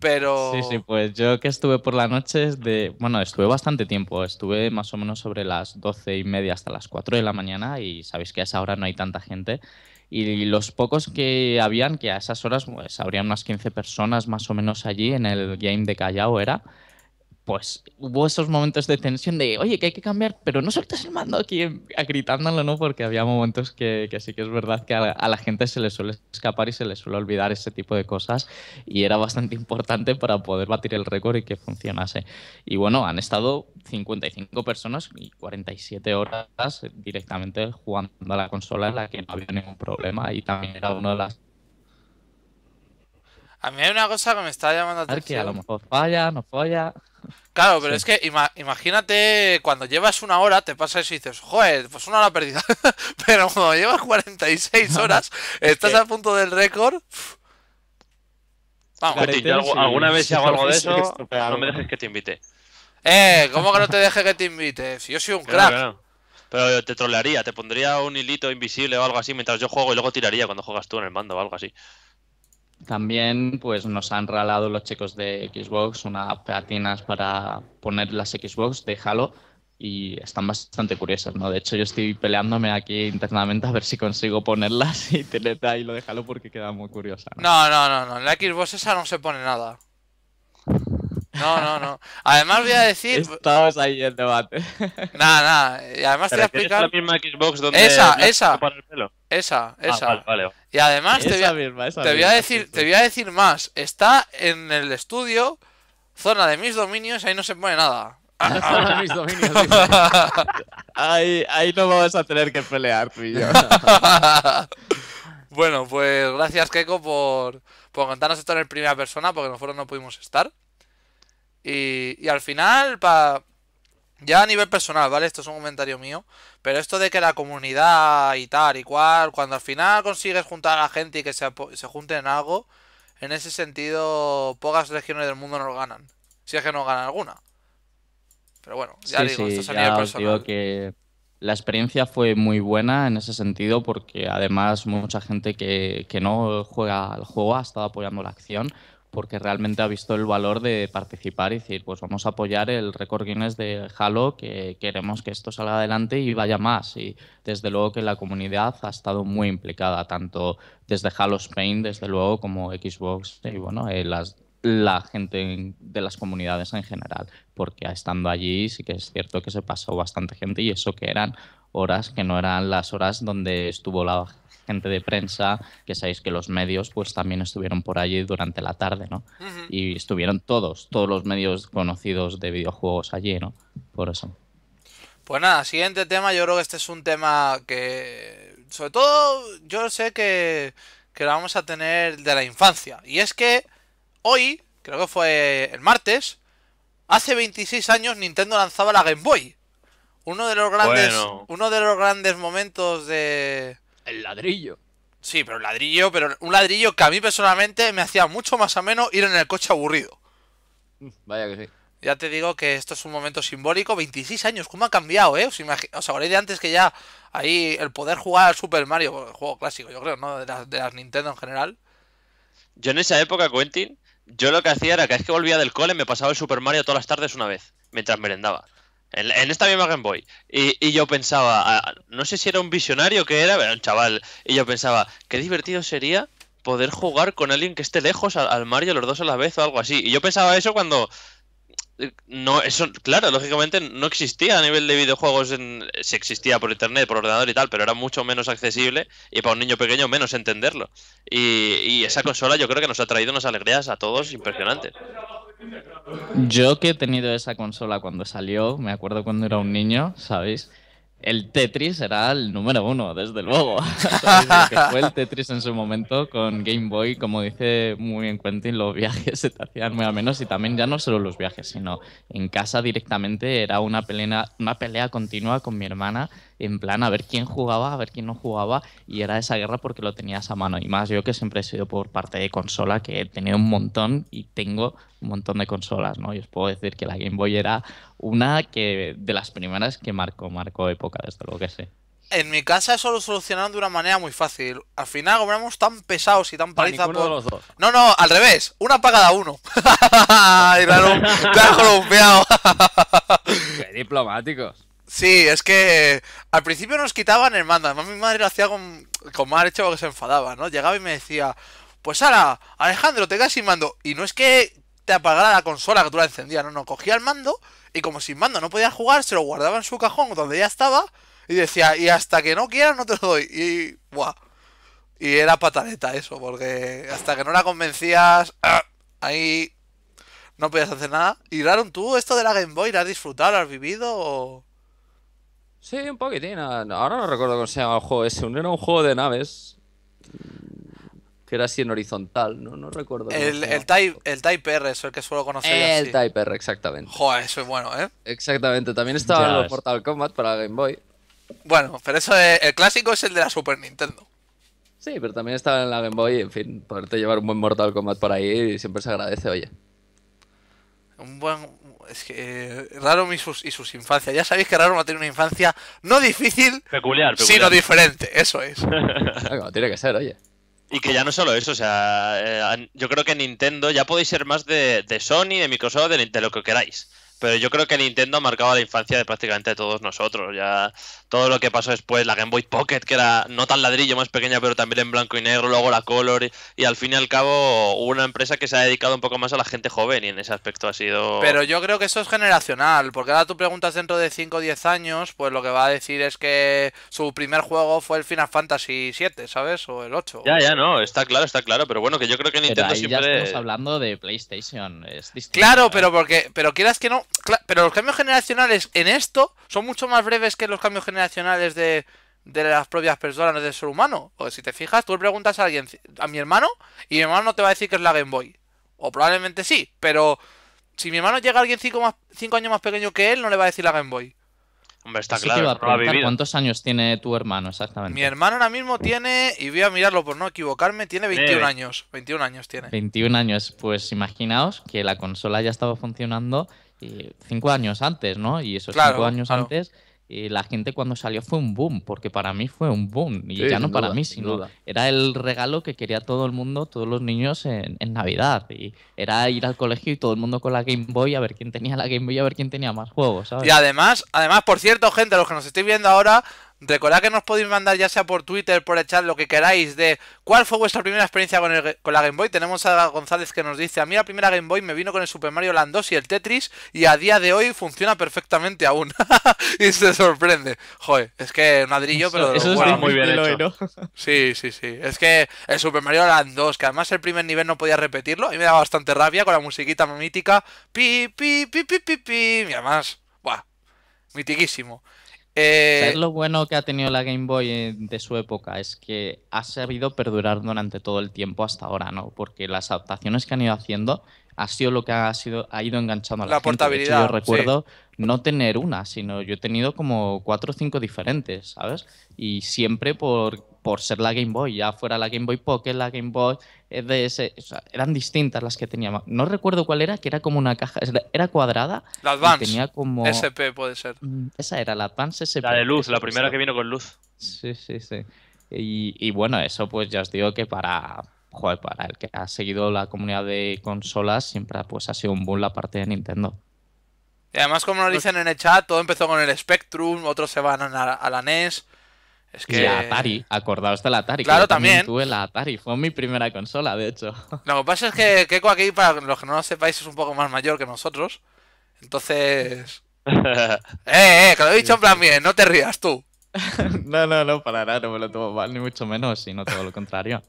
A: Pero. Sí, sí,
D: pues yo que estuve por la noche, de... bueno, estuve bastante tiempo. Estuve más o menos sobre las doce y media hasta las cuatro de la mañana y sabéis que a esa hora no hay tanta gente y los pocos que habían, que a esas horas pues, habrían unas 15 personas más o menos allí en el game de Callao, era, pues hubo esos momentos de tensión de, oye, que hay que cambiar, pero no sueltes el mando aquí gritándolo, ¿no? Porque había momentos que, que sí que es verdad que a la, gente se le suele escapar y se le suele olvidar ese tipo de cosas y era bastante importante para poder batir el récord y que funcionase. Y bueno, han estado 55 personas y 47 horas directamente jugando a la consola en la que no había ningún problema y también
A: era una de las a mí hay una cosa que me está llamando atención. A que a lo mejor
D: falla, no falla.
A: Claro, pero es que imagínate cuando llevas una hora, te pasa y dices, joder, pues una hora perdida. pero cuando llevas 46 horas, estás a punto del récord. Vamos. alguna vez hago algo de eso, no me dejes que te invite. Eh, ¿cómo que no te deje que te invite? Si yo soy un crack.
C: Pero te trolearía, te pondría un hilito invisible o algo así mientras yo juego y luego tiraría cuando juegas tú en el mando o algo así.
D: También pues, nos han regalado los chicos de Xbox unas patinas para poner las Xbox de Halo y están bastante curiosas, ¿no? De hecho, yo estoy peleándome aquí internamente a ver si consigo ponerlas y tener ahí lo de Halo porque queda muy curiosa.
A: ¿no? no, no, no, no. En la Xbox esa no se pone nada. No, no, no. Además voy a decir...
D: Estamos ahí el debate. Nada,
A: nada. Y además te voy a explicar... esa, esa. Esa, ah, esa. Y además te voy, a, decir, te voy decir más. Está en el estudio, zona de mis dominios, ahí no se pone nada. zona mis dominios.
D: ahí, ahí no vamos a tener que pelear tú
A: bueno, pues gracias Keiko por, por contarnos esto en primera persona, porque nosotros no pudimos estar. Y, al final, Ya a nivel personal, ¿vale? Esto es un comentario mío. Pero esto de que la comunidad y tal y cual, cuando al final consigues juntar a la gente y que se, se junten en algo, en ese sentido, pocas regiones del mundo nos ganan. Si es que no ganan alguna. Pero bueno, ya digo, esto es a nivel personal.
D: que la experiencia fue muy buena en ese sentido, porque además mucha gente que, que no juega al juego ha estado apoyando la acción porque realmente ha visto el valor de participar y decir, pues vamos a apoyar el récord Guinness de Halo, que queremos que esto salga adelante y vaya más. Y desde luego que la comunidad ha estado muy implicada, tanto desde Halo Spain, desde luego, como Xbox y bueno, eh, las, la gente de las comunidades en general, porque estando allí sí que es cierto que se pasó bastante gente y eso que eran horas que no eran las horas donde estuvo la gente de prensa, que sabéis que los medios pues también estuvieron por allí durante la tarde, ¿no? Y estuvieron todos, todos los medios conocidos de videojuegos allí, ¿no? Por eso.
A: Pues nada, siguiente tema, yo creo que este es un tema que sobre todo yo sé que, que lo vamos a tener de la infancia. Y es que hoy, creo que fue el martes, hace 26 años Nintendo lanzaba la Game Boy. Uno de los grandes, uno de los grandes momentos de, el ladrillo. Sí, pero el ladrillo, pero un ladrillo que a mí personalmente me hacía mucho más ameno ir en el coche aburrido. Mm, vaya que sí. Ya te digo que esto es un momento simbólico. 26 años, ¿cómo ha cambiado, eh? sea, os de antes que ya ahí el poder jugar al Super Mario, el juego clásico, yo creo, ¿no? De las, de las Nintendo en general.
C: Yo en esa época, Quentin, yo lo que hacía era que es que volvía del cole me pasaba el Super Mario todas las tardes una vez, mientras merendaba. En, esta misma Game Boy. Y, y, yo pensaba, ah, no sé si era un visionario que era, pero un chaval. Y yo pensaba, qué divertido sería poder jugar con alguien que esté lejos al, al Mario los dos a la vez o algo así. Y yo pensaba eso cuando, no, eso, claro, lógicamente no existía a nivel de videojuegos, en, se existía por internet, por ordenador y tal, pero era mucho menos accesible y para un niño pequeño menos entenderlo. Y, y esa consola yo creo que nos ha traído unas alegrías a todos impresionantes.
D: Yo que he tenido esa consola cuando salió, me acuerdo cuando era un niño, ¿sabéis? el Tetris era el número uno, desde luego. fue el Tetris en su momento con Game Boy, como dice muy bien Quentin, los viajes se te hacían muy a menos y también ya no solo los viajes, sino en casa directamente era una pelea, una pelea continua con mi hermana en plan a ver quién jugaba, a ver quién no jugaba y era esa guerra porque lo tenías a mano y más yo que siempre he sido por parte de consola que he tenido un montón y tengo un montón de consolas, ¿no? Y os puedo decir que la Game Boy era una que de las primeras que marcó, marcó época, desde luego que sé.
A: En mi casa eso lo solucionaron de una manera muy fácil. Al final cobramos tan pesados y tan ah, paliza los dos. No, no, al revés. Una para cada uno. y la te has columpiado. Qué diplomáticos. Sí, es que al principio nos quitaban el mando. Además mi madre lo hacía con, con hecho que se enfadaba, ¿no? Llegaba y me decía, pues ahora, Alejandro, te quedas mando. Y no es que te apagara la consola que tú la encendías. No, no, cogía el mando y como sin mando no podía jugar, se lo guardaba en su cajón donde ya estaba y decía, y hasta que no quieras no te lo doy. Y, buah. Y era pataleta eso, porque hasta que no la convencías, ah, ahí no podías hacer nada. Y ¿tú esto de la Game Boy la has disfrutado, la has vivido o...?
B: Sí, un poquitín. Ahora no recuerdo cómo se llama el juego ese. Era un juego de naves que era así en horizontal, no, no recuerdo. El, el,
A: type, el Type R es el que suelo conocer. El
B: Type R, exactamente.
A: Joder, eso es bueno, ¿eh?
B: Exactamente, también estaba en los
A: Mortal Kombat para Game Boy. Bueno, pero eso el clásico es el de la Super Nintendo.
B: Sí, pero también estaba en la Game Boy, en fin, poderte llevar un buen Mortal Kombat por ahí siempre se agradece, oye.
A: Un buen... Es que eh, raro y sus, y infancias. Ya sabéis que raro ha tenido una infancia no difícil, peculiar, peculiar. sino diferente,
B: eso es. tiene que ser, oye.
C: Y que ya no solo eso, o sea, eh, yo creo que Nintendo ya podéis ser más de, de Sony, de Microsoft, de, lo que queráis. Pero yo creo que Nintendo ha marcado la infancia de prácticamente todos nosotros. Ya todo lo que pasó después, la Game Boy Pocket, que era no tan ladrillo, más pequeña, pero también en blanco y negro, luego la Color, y, al fin y al cabo hubo una empresa que se ha dedicado un poco más a la gente joven y en ese aspecto ha sido... Pero
A: yo creo que eso es generacional, porque ahora tú preguntas dentro de 5 o 10 años, pues lo que va a decir es que su primer juego fue el Final Fantasy 7, ¿sabes? O el 8. Ya, ya,
C: no, está claro, está claro, pero bueno, que yo creo que Nintendo pero ahí siempre... Ya estamos hablando de PlayStation, es
A: Claro, pero porque, pero quieras que no, pero los cambios generacionales en esto son mucho más breves que los cambios generacionales Nacionales de, de las propias personas, del ser humano. O si te fijas, tú le preguntas a alguien, a mi hermano, y mi hermano no te va a decir que es la Game Boy. O probablemente sí, pero si mi hermano llega a alguien 5 años más pequeño que él, no le va a decir la Game Boy.
C: Hombre, está
D: claro. ¿Cuántos años tiene tu hermano exactamente? Mi
A: hermano ahora mismo tiene, y voy a mirarlo por no equivocarme, tiene 21 eh. años. 21 años tiene.
D: 21 años, pues imaginaos que la consola ya estaba funcionando 5 eh, años antes, ¿no? Y esos 5 años antes ...y la gente cuando salió fue un boom, porque para mí fue un boom, y ya no para mí, sino era el regalo que quería todo el mundo, todos los niños en, Navidad, y era ir al colegio y todo el mundo con la Game Boy a ver quién tenía la Game Boy, a ver quién tenía más juegos, Y
A: además, además, por cierto, gente, los que nos estéis viendo ahora, Recordad que nos podéis mandar ya sea por Twitter, por el chat, lo que queráis de cuál fue vuestra primera experiencia con, con, la Game Boy. Tenemos a González que nos dice, a mí la primera Game Boy me vino con el Super Mario Land 2 y el Tetris y a día de hoy funciona perfectamente aún. y se sorprende. Joder, es que un ladrillo, pero eso bueno, muy bien hecho. sí, sí, sí. Es que el Super Mario Land 2, que además el primer nivel no podía repetirlo, a mí me daba bastante rabia con la musiquita mítica. Pi, pi, pi, pi, pi, pi. Y además, buah, mitiquísimo.
D: Eh, es lo bueno que ha tenido la Game Boy eh, de su época? Es que ha sabido perdurar durante todo el tiempo hasta ahora, ¿no? Porque las adaptaciones que han ido haciendo ha sido lo que ha, sido, ha ido enganchando a la, la portabilidad. yo recuerdo no tener una, sino yo he tenido como cuatro o cinco diferentes, ¿sabes? Y siempre por por ser la Game Boy, ya fuera la Game Boy Pocket, la Game Boy e DS, de eran distintas las que teníamos. No recuerdo cuál era, que era como una caja, era cuadrada. La Advance. SP
A: puede ser. Mm,
D: esa era, la Advance SP. La de luz, la primera que vino con luz. Sí, sí, sí. Y, bueno, eso pues ya os digo que para, joder, para el que ha seguido la comunidad de consolas siempre pues ha sido un boom la parte de Nintendo.
A: Y además, como nos pues dicen en el chat, todo empezó con el Spectrum, otros se van a la NES. Es que... Y Atari,
D: acordaos del Atari. Claro, también. Tuve la Atari, fue mi primera consola, de hecho.
A: Lo que pasa es que Keiko aquí, para los que no lo sepáis, es un poco más mayor que nosotros. Entonces. ¡Eh, eh! Que lo he dicho en plan bien, no te rías tú. no, no, no, para nada, no me lo tomo mal, ni mucho menos, sino todo lo contrario.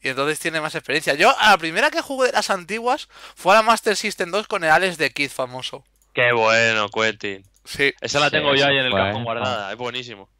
A: y entonces tiene más experiencia. Yo, la primera que jugué de las antiguas fue a la Master System 2 con el Alex de Kid famoso.
C: Qué bueno, Quentin. Sí. Esa la tengo yo ahí en el cajón guardada, es buenísimo.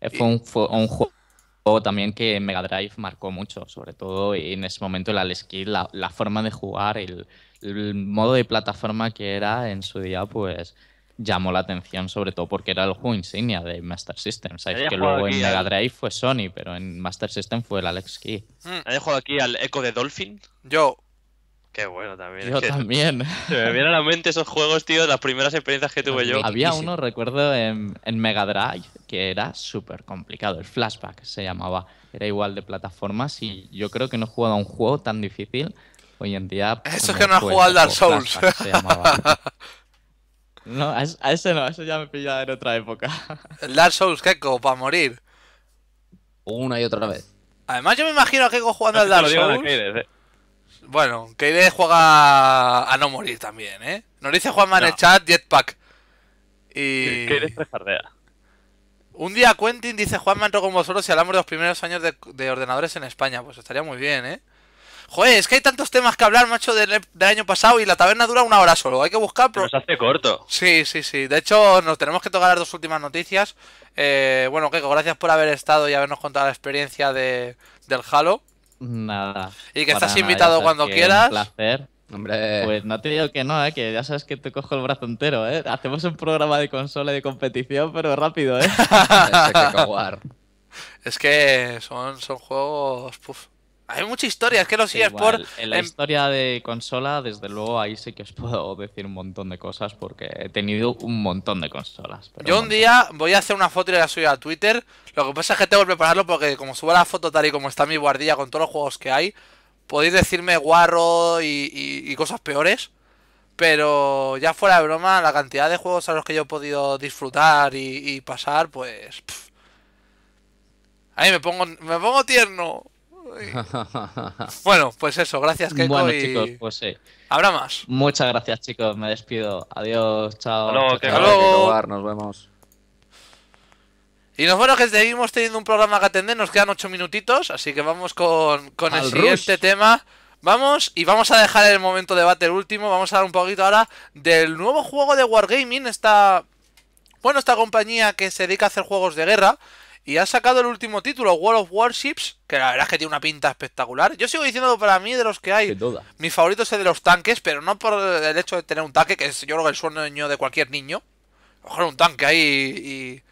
D: Eh, fue un, juego también que Mega Drive marcó mucho, sobre todo en ese momento el Alex la, la, forma de jugar, el, el, modo de plataforma que era en su día, pues llamó la atención, sobre todo porque era el juego insignia de Master System. Sabes que luego en Mega Drive fue Sony, pero en Master System fue el Alex Key.
C: Mm. He dejado aquí al eco de Dolphin? Yo, Qué bueno también. Yo también. Se me vienen a la mente esos juegos, tío, las primeras experiencias que tuve yo. Había uno,
D: recuerdo, en, Mega Drive, que era súper complicado. El Flashback se llamaba. Era igual de plataformas y yo creo que no he jugado a un juego tan difícil hoy en día. Eso es que no has jugado al Dark Souls. No, a ese no, a ese ya me
A: pillaba en otra época. El Dark Souls, Keiko, para morir.
B: Una y otra
A: vez. Además, yo me imagino a Keiko jugando al Dark Souls. Eh. Bueno, Keide juega a no morir también, ¿eh? Nos dice Juanma en el chat Jetpack. Y... Keide jardea. Un día Quentin dice Juanma entró con vosotros y hablamos de los primeros años de, ordenadores en España. Pues estaría muy bien, ¿eh? Joder, es que hay tantos temas que hablar, macho, del, año pasado y la taberna dura una hora solo. Hay que buscar... Pero... Nos hace corto. Sí, sí, sí. De hecho, nos tenemos que tocar las dos últimas noticias. Eh, bueno, Keiko, gracias por haber estado y habernos contado la experiencia de, del Halo.
D: Nada. Y que estás invitado cuando quieras. Un placer. Hombre. Pues no te digo que no, ¿eh? que ya sabes que te cojo el brazo entero. ¿eh? Hacemos un programa de consola y de competición, pero rápido. ¿eh?
A: es que son, son juegos. Puf. Hay mucha historia, es que los sé, es por. En la
D: historia de consola, desde luego, ahí sí que os puedo decir un montón de cosas porque he tenido un montón de consolas. Yo un,
A: día voy a hacer una foto y la subir a Twitter. Lo que pasa es que tengo que prepararlo porque, como subo la foto tal y como está mi guardilla con todos los juegos que hay, podéis decirme guarro y, cosas peores. Pero ya fuera de broma, la cantidad de juegos a los que yo he podido disfrutar y, pasar, pues. ahí me pongo, me pongo tierno. bueno, pues eso, gracias Keiko. Bueno, chicos, pues sí. Habrá más.
D: Muchas gracias, chicos. Me despido. Adiós, chao. luego, Nos
B: vemos.
A: Y nos bueno que seguimos teniendo un programa que atender, nos quedan 8 minutitos, así que vamos con, el siguiente tema. Vamos y vamos a dejar el momento de debate último, vamos a hablar un poquito ahora del nuevo juego de Wargaming, esta bueno, esta compañía que se dedica a hacer juegos de guerra y ha sacado el último título, World of Warships, que la verdad es que tiene una pinta espectacular. Yo sigo diciendo para mí de los que hay. Mi favorito es el de los tanques, pero no por el hecho de tener un tanque, que es yo creo que el sueño de cualquier niño. Ojalá un tanque ahí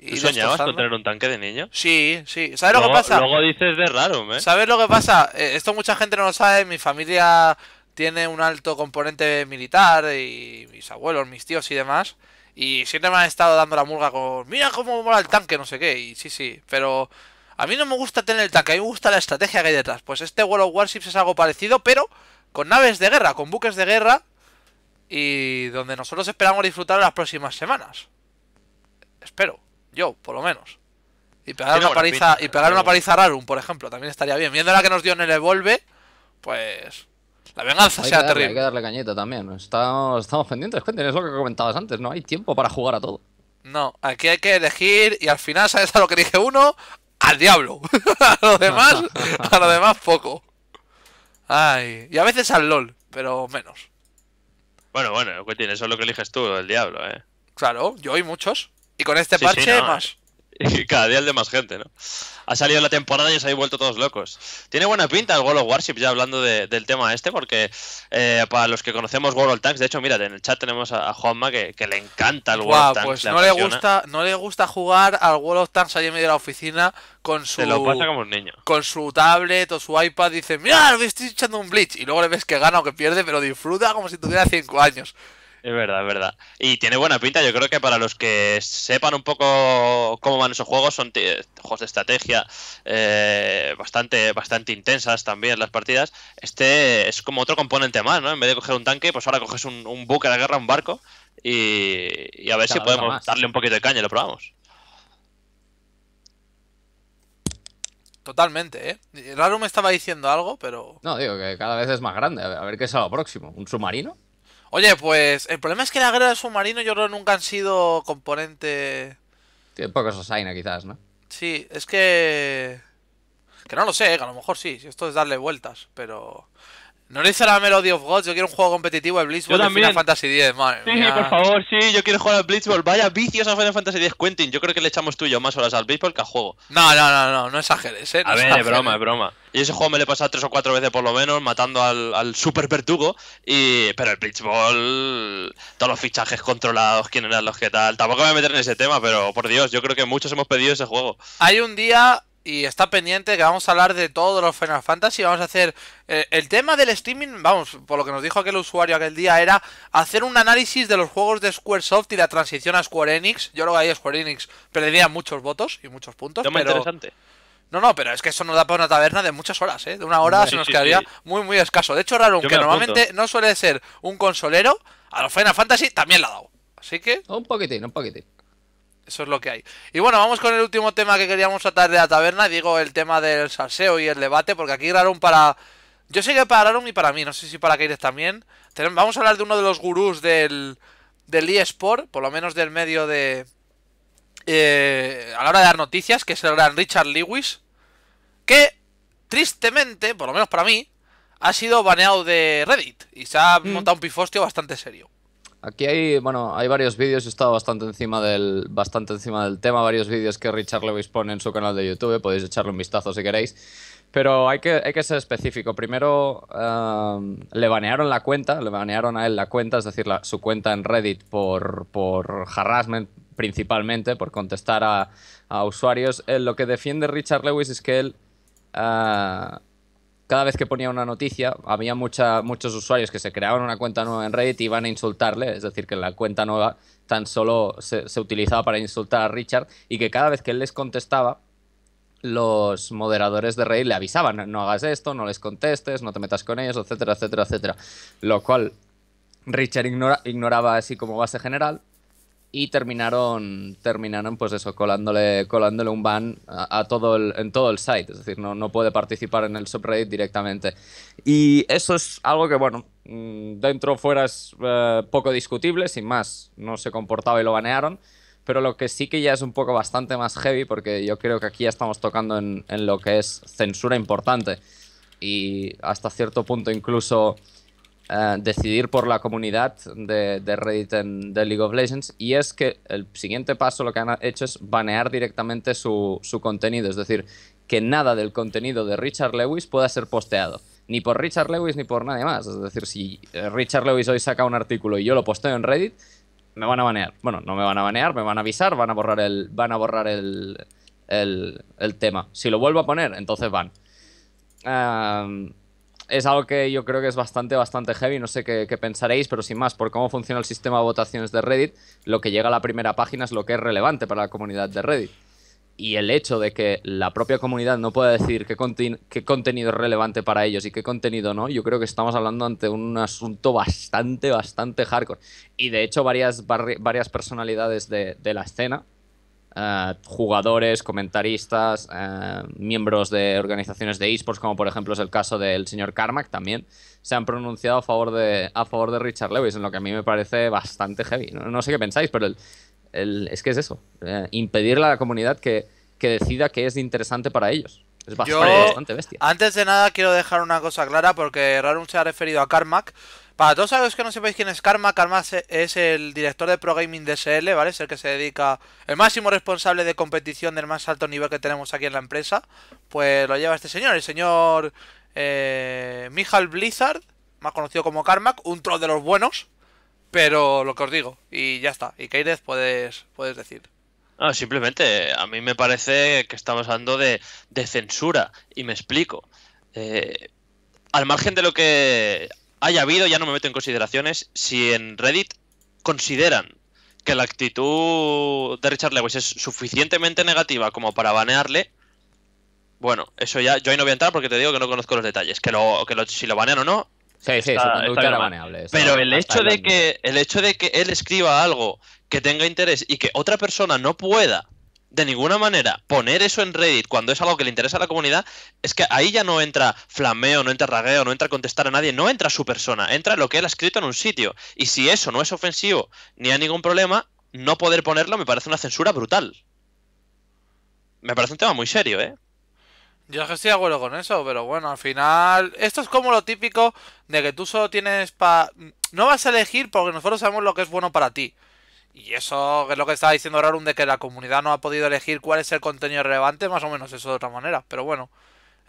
A: y. y, soñabas con tener
C: un tanque de niño?
A: Sí, sí. ¿Sabes lo que pasa? Luego
C: dices de raro, ¿eh?
A: ¿Sabes lo que pasa? Eh, esto mucha gente no lo sabe. Mi familia tiene un alto componente militar y mis abuelos, mis tíos y demás. Y siempre me han estado dando la mulga con, mira cómo mola el tanque, no sé qué, y sí, sí, pero a mí no me gusta tener el tanque, a mí me gusta la estrategia que hay detrás. Pues este World of Warships es algo parecido, pero con naves de guerra, con buques de guerra, y donde nosotros esperamos disfrutar las próximas semanas. Espero, yo, por lo menos. Y pegar, una paliza... y pegar una pariza Rarum, por ejemplo, también estaría bien. Viendo la que nos dio en el Evolve, pues la venganza sea terrible. Hay que
B: darle cañita también. Estamos, estamos pendientes, es lo que comentabas antes. No hay tiempo para jugar a todo.
A: No, aquí hay que elegir y al final, ¿sabes a lo que dije uno? Al diablo. a lo demás, a demás poco. Ay, y a veces al LOL,
C: pero menos. Bueno, bueno, Quentin, Eso es lo que eliges tú, el diablo, ¿eh? Claro, yo y muchos. Y con este parche, más. Y cada día el de más gente, ¿no? Ha salido la temporada y se ha vuelto todos locos. Tiene buena pinta el World of Warship, ya hablando del tema este, porque eh, para los que conocemos World of Tanks, de hecho, mira, en el chat tenemos a, Juanma que, le encanta el World of Tanks. Pues no le, gusta,
A: no le gusta jugar al World of Tanks Ahí en medio de la oficina con su. Con su tablet o su iPad, dice: Mira, me estoy echando un bleach Y luego le ves que gana o que pierde, pero disfruta como si tuviera 5 años.
C: Es verdad, es verdad. Y tiene buena pinta, yo creo que para los que sepan un poco cómo van esos juegos, son eh, juegos de estrategia eh, bastante, bastante intensas también las partidas. Este es como otro componente más, ¿no? En vez de coger un tanque, pues ahora coges un, buque de guerra, un barco, y, a ver si podemos darle un poquito de caña y lo probamos.
A: Totalmente, ¿eh? Raro me estaba diciendo algo, pero...
B: No, digo que cada vez es más grande. A ver qué es a lo próximo. ¿Un submarino?
A: Oye, pues el problema es que la guerra del submarino yo creo nunca han sido componente...
B: Tiene pocos sosaina, quizás, ¿no?
A: Sí, es que... Que no lo sé, ¿eh? a lo mejor sí, esto es darle vueltas, pero... No le la Melody of Gods, yo quiero un juego competitivo de Blitzball yo también. de Final Fantasy X, man. Sí, por
C: favor, sí, yo quiero jugar al Blitzball. Vaya vicios a Final Fantasy X, Quentin. Yo creo que le echamos tú y yo más horas al Blitzball que al juego. No, no,
A: no, no, no exageres, eh. a ver, es broma, es broma.
C: Y ese juego me lo he pasado tres o cuatro veces por lo menos, matando al, super vertugo. Y... Pero el Blitzball, todos los fichajes controlados, quién eran los que tal. Tampoco me voy a meter en ese tema, pero por Dios, yo creo que muchos hemos pedido ese juego.
A: Hay un día y está pendiente que vamos a hablar de todos los Final Fantasy. Vamos a hacer. Eh, el tema del streaming, vamos, por lo que nos dijo aquel usuario aquel día, era hacer un análisis de los juegos de Squaresoft y la transición a Square Enix. Yo creo que ahí Square Enix perdería muchos votos y muchos puntos. No interesante. No, no, pero es que eso nos da para una taberna de muchas horas, ¿eh? De una hora se nos quedaría muy, muy escaso. De hecho, Raro, que normalmente no suele ser un consolero, a los Final Fantasy también la ha dado. Así que. Un poquitín, un poquitín eso es lo que hay. Y bueno, vamos con el último tema que queríamos tratar de la taberna. Digo, el tema del salseo y el debate, porque aquí Rarum para... Yo sé que para Rarum y para mí, no sé si para Keires también. Vamos a hablar de uno de los gurús del, del eSport, por lo menos del medio de... Eh, a la hora de dar noticias, que es el gran Richard Lewis, que tristemente, por lo menos para mí, ha sido baneado de Reddit y se ha mm. montado un pifostio bastante serio.
B: Aquí hay, bueno, hay varios vídeos, he estado bastante encima del, bastante encima del tema, varios vídeos que Richard Lewis pone en su canal de YouTube, podéis echarle un vistazo si queréis. Pero hay que, que ser específico. Primero, em, le banearon la cuenta, le banearon a él la cuenta, es decir, su cuenta en Reddit por, por harassment principalmente, por contestar a, usuarios. Eh, lo que defiende Richard Lewis es que él eh, cada vez que ponía una noticia, había muchos usuarios que se creaban una cuenta nueva en Reddit y iban a insultarle, es decir, que la cuenta nueva tan solo se, utilizaba para insultar a Richard y que cada vez que él les contestaba, los moderadores de Reddit le avisaban, no hagas esto, no les contestes, no te metas con ellos, etcétera, etcétera, etcétera. Lo cual Richard ignoraba así como base general y terminaron, terminaron pues eso, colándole, colándole un ban a, todo el, en todo el site, es decir, no, no puede participar en el subreddit directamente. Y eso es algo que, bueno, mm, dentro fuera es eh, poco discutible, sin más, no se comportaba y lo banearon, pero lo que sí que ya es un poco bastante más heavy, porque yo creo que aquí ya estamos tocando en, en lo que es censura importante y hasta cierto punto incluso eh, decidir por la comunidad de, Reddit en, de League of Legends y es que el siguiente paso lo que han hecho es banear directamente su, contenido, es decir, que nada del contenido de Richard Lewis pueda ser posteado ni por Richard Lewis ni por nadie más. Es decir, si eh, Richard Lewis hoy saca un artículo y yo lo posteo en Reddit, me van a banear. Bueno, no me van a banear, me van a avisar, van a borrar el, van a borrar el, tema. Si lo vuelvo a poner, entonces van es algo que yo creo que es bastante, bastante heavy. No sé qué, pensaréis, pero sin más, por cómo funciona el sistema de votaciones de Reddit, lo que llega a la primera página es lo que es relevante para la comunidad de Reddit. Y el hecho de que la propia comunidad no pueda decir qué, qué contenido es relevante para ellos y qué contenido no, yo creo que estamos hablando ante un asunto bastante, bastante hardcore. Y de hecho, varias, varias personalidades de, de la escena, eh, jugadores, comentaristas, eh, miembros de organizaciones de esports, como por ejemplo es el caso del señor Carmack también, se han pronunciado a favor de, a favor de Richard Lewis, en lo que a mí me parece bastante heavy. No, sé qué pensáis, pero el, es que es eso, eh, impedirle a la comunidad que, decida que es interesante para ellos. Es bastante, bestia.
A: Antes de nada quiero dejar una cosa clara porque Rarum se ha referido a Carmack. Para todos aquellos que no sepáis quién es Karma, Karma es el director de Progaming Gaming DSL, ¿vale? Es el que se dedica, el máximo responsable de competición del más alto nivel que tenemos aquí en la empresa. Pues lo lleva este señor, el señor eh, Blizzard, más conocido como karma un troll de los buenos, pero lo que os digo, y ya está. Y Keirez puedes, puedes decir.
C: No, simplemente, a mí me parece que estamos hablando de, de censura, y me explico. Eh, al margen de lo que haya habido, ya no me meto en consideraciones, si en Reddit consideran que la actitud de Richard Lewis es suficientemente negativa como para banearle, bueno, eso ya, yo ahí no voy a entrar porque te digo que no conozco los detalles, que, lo, que si lo banean o no. Sí, sí, su conducta era baneable. Pero el hecho, de que, el hecho de que él escriba algo que tenga interés y que otra persona no pueda de ninguna manera poner eso en Reddit cuando es algo que le interesa a la comunidad, es que ahí ya no entra flameo, no entra ragueo, no entra contestar a nadie, no entra su persona, entra lo que él ha escrito en un sitio. Y si eso no es ofensivo ni hay ningún problema, no poder ponerlo me parece una censura brutal. Me parece un tema muy serio, ¿eh?
A: Yo estoy de acuerdo con eso, pero bueno, al final. Esto es como lo típico de que tú solo tienes para. No vas a elegir porque nosotros sabemos lo que es bueno para ti. Y eso es lo que estaba diciendo Rarum de que la comunidad no ha podido elegir cuál es el contenido relevante, más o menos eso de otra manera. Pero bueno,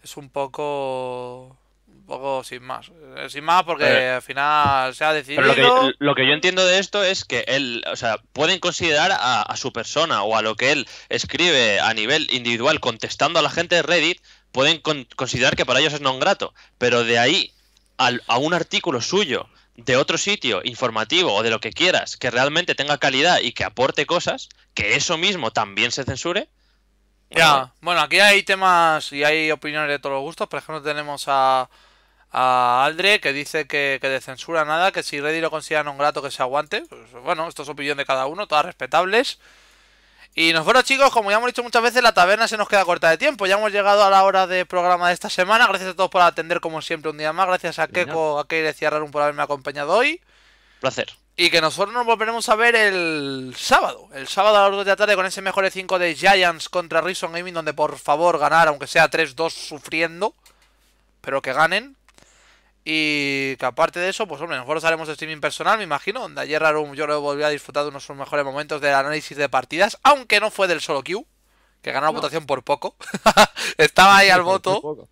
A: es un poco. Un poco sin más. Eh, sin más porque eh, al final se ha decidido. Pero lo
C: que, yo entiendo de esto es que él, o sea, pueden considerar a, su persona o a lo que él escribe a nivel individual contestando a la gente de Reddit, pueden considerar que para ellos es non grato. Pero de ahí a un artículo suyo de otro sitio informativo o de lo que quieras que realmente tenga calidad y que aporte cosas, que eso mismo también se censure. Ya,
A: bueno, aquí hay temas y hay opiniones de todos los gustos. Por ejemplo, tenemos a, a Aldre que dice que, que, de censura nada, que si Reddy lo consideran un grato que se aguante. Pues, bueno, esto es opinión de cada uno, todas respetables. Y nos bueno chicos, como ya hemos dicho muchas veces, la taberna se nos queda corta de tiempo. Ya hemos llegado a la hora de programa de esta semana. Gracias a todos por atender como siempre un día más. Gracias a Keiko, a Keire y a por haberme acompañado hoy. Placer. Y que nosotros nos volveremos a ver el sábado. El sábado a las 2 de la tarde con ese mejor 5 e de Giants contra Rison Gaming, donde por favor ganar, aunque sea 3-2 sufriendo. Pero que ganen. Y que aparte de eso, pues hombre, nosotros haremos streaming personal, me imagino. Donde ayer Rarum yo lo volví a disfrutar de unos de mejores momentos del análisis de partidas, aunque no fue del solo queue, que ganó la votación por poco. Estaba ahí al voto.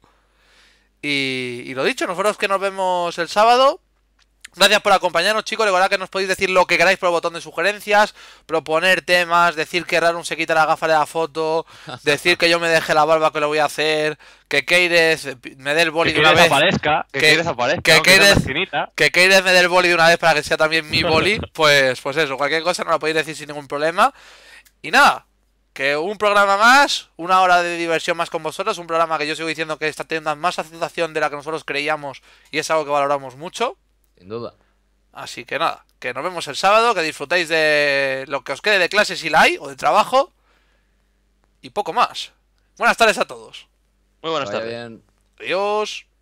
A: Y, y, lo dicho, nosotros que nos vemos el sábado. Gracias por acompañarnos, chicos. Recordad que nos podéis decir lo que queráis por el botón de sugerencias, proponer temas, decir que Rarun se quita la gafa de la foto, decir que yo me deje la barba que lo voy a hacer, que Keires me dé el boli de una vez. que, que Keires aparezca, que, Keires, me dé el boli de una vez para que sea también mi boli. Pues, pues eso, cualquier cosa nos lo podéis decir sin ningún problema. Y nada, que un programa más, una hora de diversión más con vosotros, un programa que yo sigo diciendo que está teniendo más aceptación de la que nosotros creíamos y es algo que valoramos mucho sin duda. Así que nada, que nos vemos el sábado, que disfrutéis de lo que os quede de clase si la hay, o de trabajo, y poco más. Buenas tardes a todos. Muy buenas tardes. Bien. Adiós.